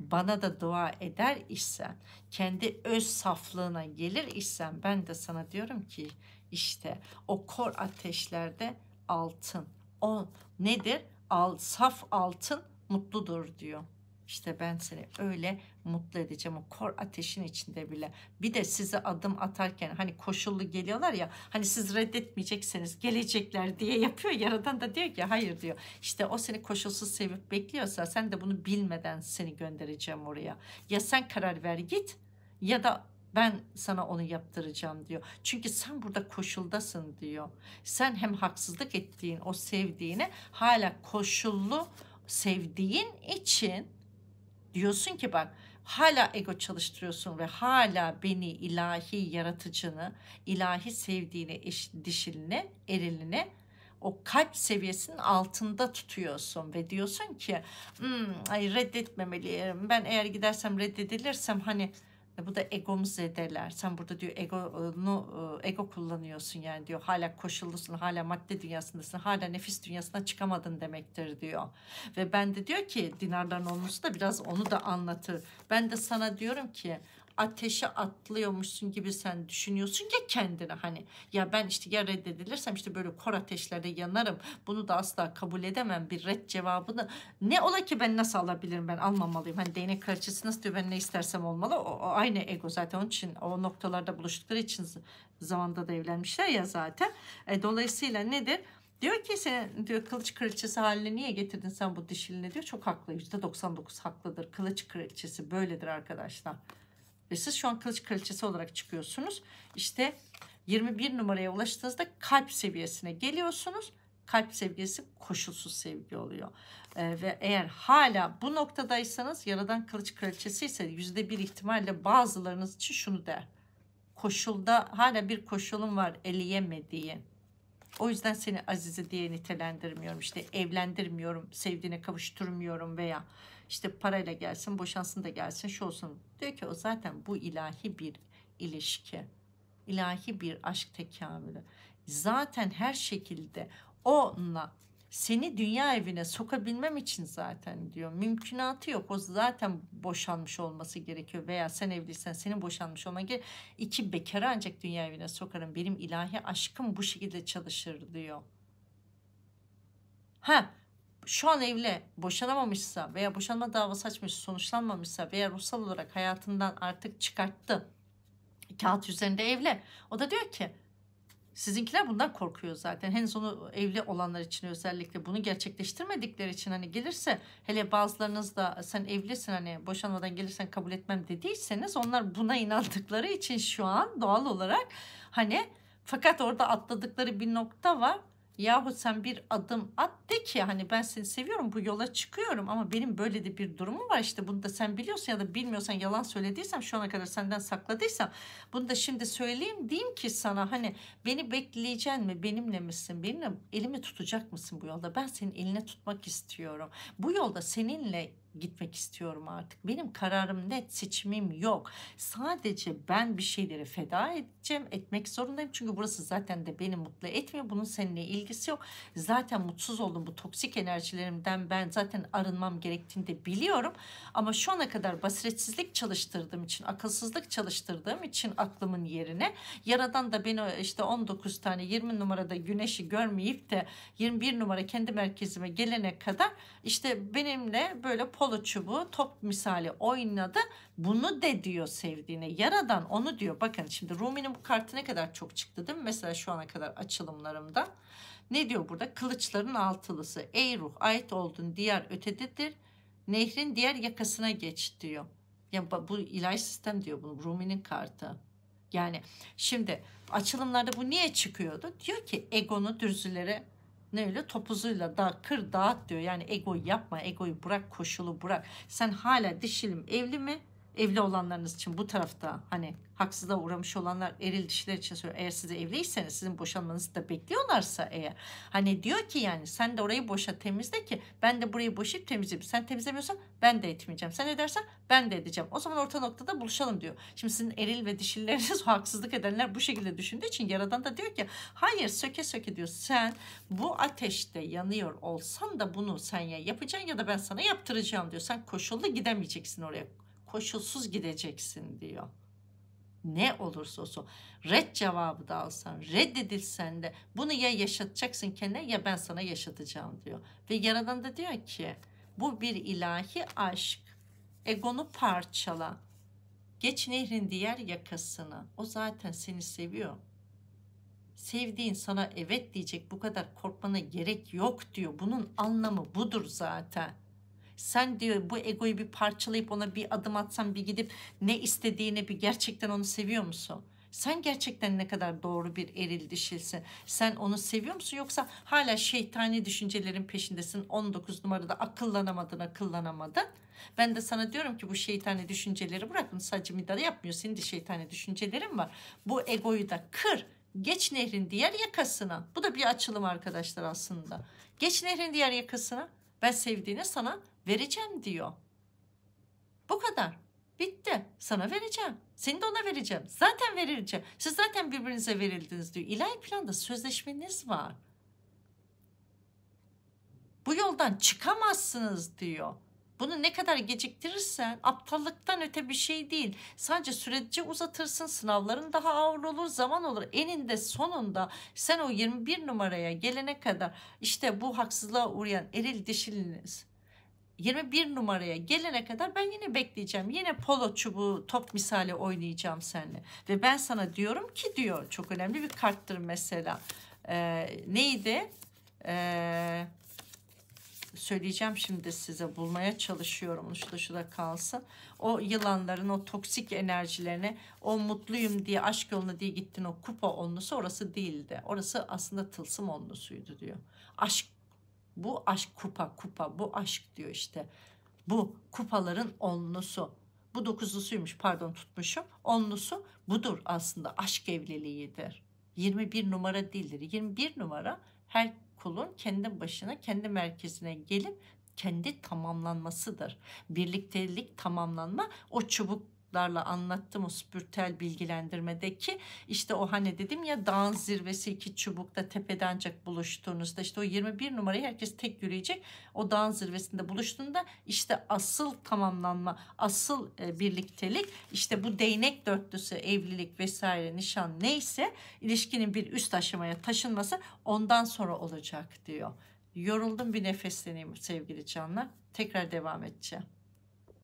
bana da dua eder isen, kendi öz saflığına gelir isen ben de sana diyorum ki işte o kor ateşlerde altın. O nedir? Al, saf altın mutludur diyor. İşte ben seni öyle mutlu edeceğim o kor ateşin içinde bile. Bir de size adım atarken hani koşullu geliyorlar ya hani siz reddetmeyecekseniz gelecekler diye yapıyor. Yaradan da diyor ki hayır diyor. İşte o seni koşulsuz sevip bekliyorsa sen de bunu bilmeden seni göndereceğim oraya. Ya sen karar ver git ya da ben sana onu yaptıracağım diyor. Çünkü sen burada koşuldasın diyor. Sen hem haksızlık ettiğin o sevdiğini hala koşullu sevdiğin için diyorsun ki bak hala ego çalıştırıyorsun ve hala beni ilahi yaratıcını, ilahi sevdiğini, eş, dişiline, eriline o kalp seviyesinin altında tutuyorsun ve diyorsun ki hmm, ay reddetmemeliyim ben eğer gidersem reddedilirsem hani e, bu da egomu zedeler. Sen burada diyor egonu, e, ego kullanıyorsun yani diyor. Hala koşullusun, hala madde dünyasındasın, hala nefis dünyasına çıkamadın demektir diyor. Ve ben de diyor ki dinarların olması da biraz onu da anlatır. Ben de sana diyorum ki ateşe atlıyormuşsun gibi sen düşünüyorsun ki kendini hani ya ben işte ya reddedilirsem işte böyle kor ateşlerde yanarım bunu da asla kabul edemem bir red cevabını ne ola ki ben nasıl alabilirim ben almamalıyım hani değnek kraliçesi nasıl diyor ben ne istersem olmalı o, o aynı ego zaten onun için o noktalarda buluştukları için zamanda da evlenmişler ya zaten e, dolayısıyla nedir Diyor ki sen diyor kılıç kraliçesi haline niye getirdin sen bu dişilini diyor. Çok haklı. %99 haklıdır. Kılıç kraliçesi böyledir arkadaşlar. Ve siz şu an kılıç kraliçesi olarak çıkıyorsunuz. İşte 21 numaraya ulaştığınızda kalp seviyesine geliyorsunuz. Kalp sevgisi koşulsuz sevgi oluyor. Ee, ve eğer hala bu noktadaysanız yaradan kılıç kraliçesi ise yüzde bir ihtimalle bazılarınız için şunu der. Koşulda hala bir koşulun var eleyemediğin. O yüzden seni Azize diye nitelendirmiyorum. İşte evlendirmiyorum, sevdiğine kavuşturmuyorum veya işte parayla gelsin, boşansın da gelsin, şu olsun. Diyor ki o zaten bu ilahi bir ilişki. ilahi bir aşk tekamülü. Zaten her şekilde onunla seni dünya evine sokabilmem için zaten diyor. Mümkünatı yok. O zaten boşanmış olması gerekiyor. Veya sen evliysen senin boşanmış olman gerekiyor. iki bekarı ancak dünya evine sokarım. Benim ilahi aşkım bu şekilde çalışır diyor. Ha şu an evli boşanamamışsa veya boşanma davası açmış sonuçlanmamışsa veya ruhsal olarak hayatından artık çıkarttı. Kağıt üzerinde evli. O da diyor ki sizinkiler bundan korkuyor zaten. Henüz onu evli olanlar için özellikle bunu gerçekleştirmedikleri için hani gelirse hele bazılarınız da sen evlisin hani boşanmadan gelirsen kabul etmem dediyseniz onlar buna inandıkları için şu an doğal olarak hani fakat orada atladıkları bir nokta var Yahu sen bir adım at de ki hani ben seni seviyorum bu yola çıkıyorum ama benim böyle de bir durumum var işte bunu da sen biliyorsan ya da bilmiyorsan yalan söylediysem şu ana kadar senden sakladıysam bunu da şimdi söyleyeyim diyeyim ki sana hani beni bekleyeceksin mi benimle misin benimle elimi tutacak mısın bu yolda ben senin eline tutmak istiyorum bu yolda seninle gitmek istiyorum artık. Benim kararım net, seçimim yok. Sadece ben bir şeyleri feda edeceğim, etmek zorundayım. Çünkü burası zaten de beni mutlu etmiyor. Bunun seninle ilgisi yok. Zaten mutsuz oldum bu toksik enerjilerimden. Ben zaten arınmam gerektiğini de biliyorum. Ama şu ana kadar basiretsizlik çalıştırdığım için, akılsızlık çalıştırdığım için aklımın yerine yaradan da beni işte 19 tane 20 numarada güneşi görmeyip de 21 numara kendi merkezime gelene kadar işte benimle böyle pol kolu çubuğu top misali oynadı. Bunu de diyor sevdiğine. Yaradan onu diyor. Bakın şimdi Rumi'nin bu kartı ne kadar çok çıktı değil mi? Mesela şu ana kadar açılımlarımda. Ne diyor burada? Kılıçların altılısı. Ey ruh ait oldun diğer ötededir. Nehrin diğer yakasına geç diyor. Yani bu ilahi sistem diyor bunu. Rumi'nin kartı. Yani şimdi açılımlarda bu niye çıkıyordu? Diyor ki egonu dürzülere neyle topuzuyla da kır dağıt diyor. Yani egoyu yapma, egoyu bırak, koşulu bırak. Sen hala dişilim evli mi? evli olanlarınız için bu tarafta hani haksızlığa uğramış olanlar eril dişiler için söylüyor. Eğer siz evliyseniz sizin boşanmanızı da bekliyorlarsa eğer hani diyor ki yani sen de orayı boşa temizle ki ben de burayı boşayıp temizleyeyim. Sen temizlemiyorsan ben de etmeyeceğim. Sen edersen ben de edeceğim. O zaman orta noktada buluşalım diyor. Şimdi sizin eril ve dişileriniz haksızlık edenler bu şekilde düşündüğü için yaradan da diyor ki hayır söke söke diyor sen bu ateşte yanıyor olsan da bunu sen ya yapacaksın ya da ben sana yaptıracağım diyor. Sen koşullu gidemeyeceksin oraya koşulsuz gideceksin diyor. Ne olursa olsun red cevabı da alsan, reddedilsen de bunu ya yaşatacaksın kendine ya ben sana yaşatacağım diyor. Ve Yaradan da diyor ki bu bir ilahi aşk. Egonu parçala. Geç nehrin diğer yakasını O zaten seni seviyor. Sevdiğin sana evet diyecek bu kadar korkmana gerek yok diyor. Bunun anlamı budur zaten. Sen diyor bu egoyu bir parçalayıp ona bir adım atsan bir gidip ne istediğini bir gerçekten onu seviyor musun? Sen gerçekten ne kadar doğru bir eril dişilsin? Sen onu seviyor musun yoksa hala şeytani düşüncelerin peşindesin? 19 numarada akıllanamadın, akıllanamadın. Ben de sana diyorum ki bu şeytani düşünceleri bırakın. Sadece midada yapmıyor. Senin de şeytani düşüncelerin var. Bu egoyu da kır. Geç nehrin diğer yakasına. Bu da bir açılım arkadaşlar aslında. Geç nehrin diğer yakasına. Ben sevdiğini sana Vereceğim diyor. Bu kadar. Bitti. Sana vereceğim. Seni de ona vereceğim. Zaten vereceğim. Siz zaten birbirinize verildiniz diyor. İlahi planda sözleşmeniz var. Bu yoldan çıkamazsınız diyor. Bunu ne kadar geciktirirsen aptallıktan öte bir şey değil. Sadece süreci uzatırsın, sınavların daha ağır olur, zaman olur. Eninde sonunda sen o 21 numaraya gelene kadar işte bu haksızlığa uğrayan eril dişiliniz 21 numaraya gelene kadar ben yine bekleyeceğim. Yine polo çubuğu top misali oynayacağım seninle. Ve ben sana diyorum ki diyor çok önemli bir karttır mesela. Ee, neydi? Ee, söyleyeceğim şimdi size bulmaya çalışıyorum. Uçta şurada kalsın. O yılanların o toksik enerjilerine o mutluyum diye aşk yoluna diye gittin o kupa onlusu orası değildi. Orası aslında tılsım onlusuydu diyor. Aşk bu aşk kupa kupa bu aşk diyor işte. Bu kupaların onlusu. Bu dokuzlusuymuş pardon tutmuşum. Onlusu budur aslında aşk evliliğidir. 21 numara değildir. 21 numara her kulun kendi başına, kendi merkezine gelip kendi tamamlanmasıdır. Birliktelik tamamlanma o çubuk larla anlattım o spürtel bilgilendirmedeki işte o hani dedim ya dağın zirvesi iki çubukta tepede ancak buluştuğunuzda işte o 21 numarayı herkes tek yürüyecek o dağın zirvesinde buluştuğunda işte asıl tamamlanma asıl e, birliktelik işte bu değnek dörtlüsü evlilik vesaire nişan neyse ilişkinin bir üst aşamaya taşınması ondan sonra olacak diyor. Yoruldum bir nefesleneyim sevgili canlar. Tekrar devam edeceğim.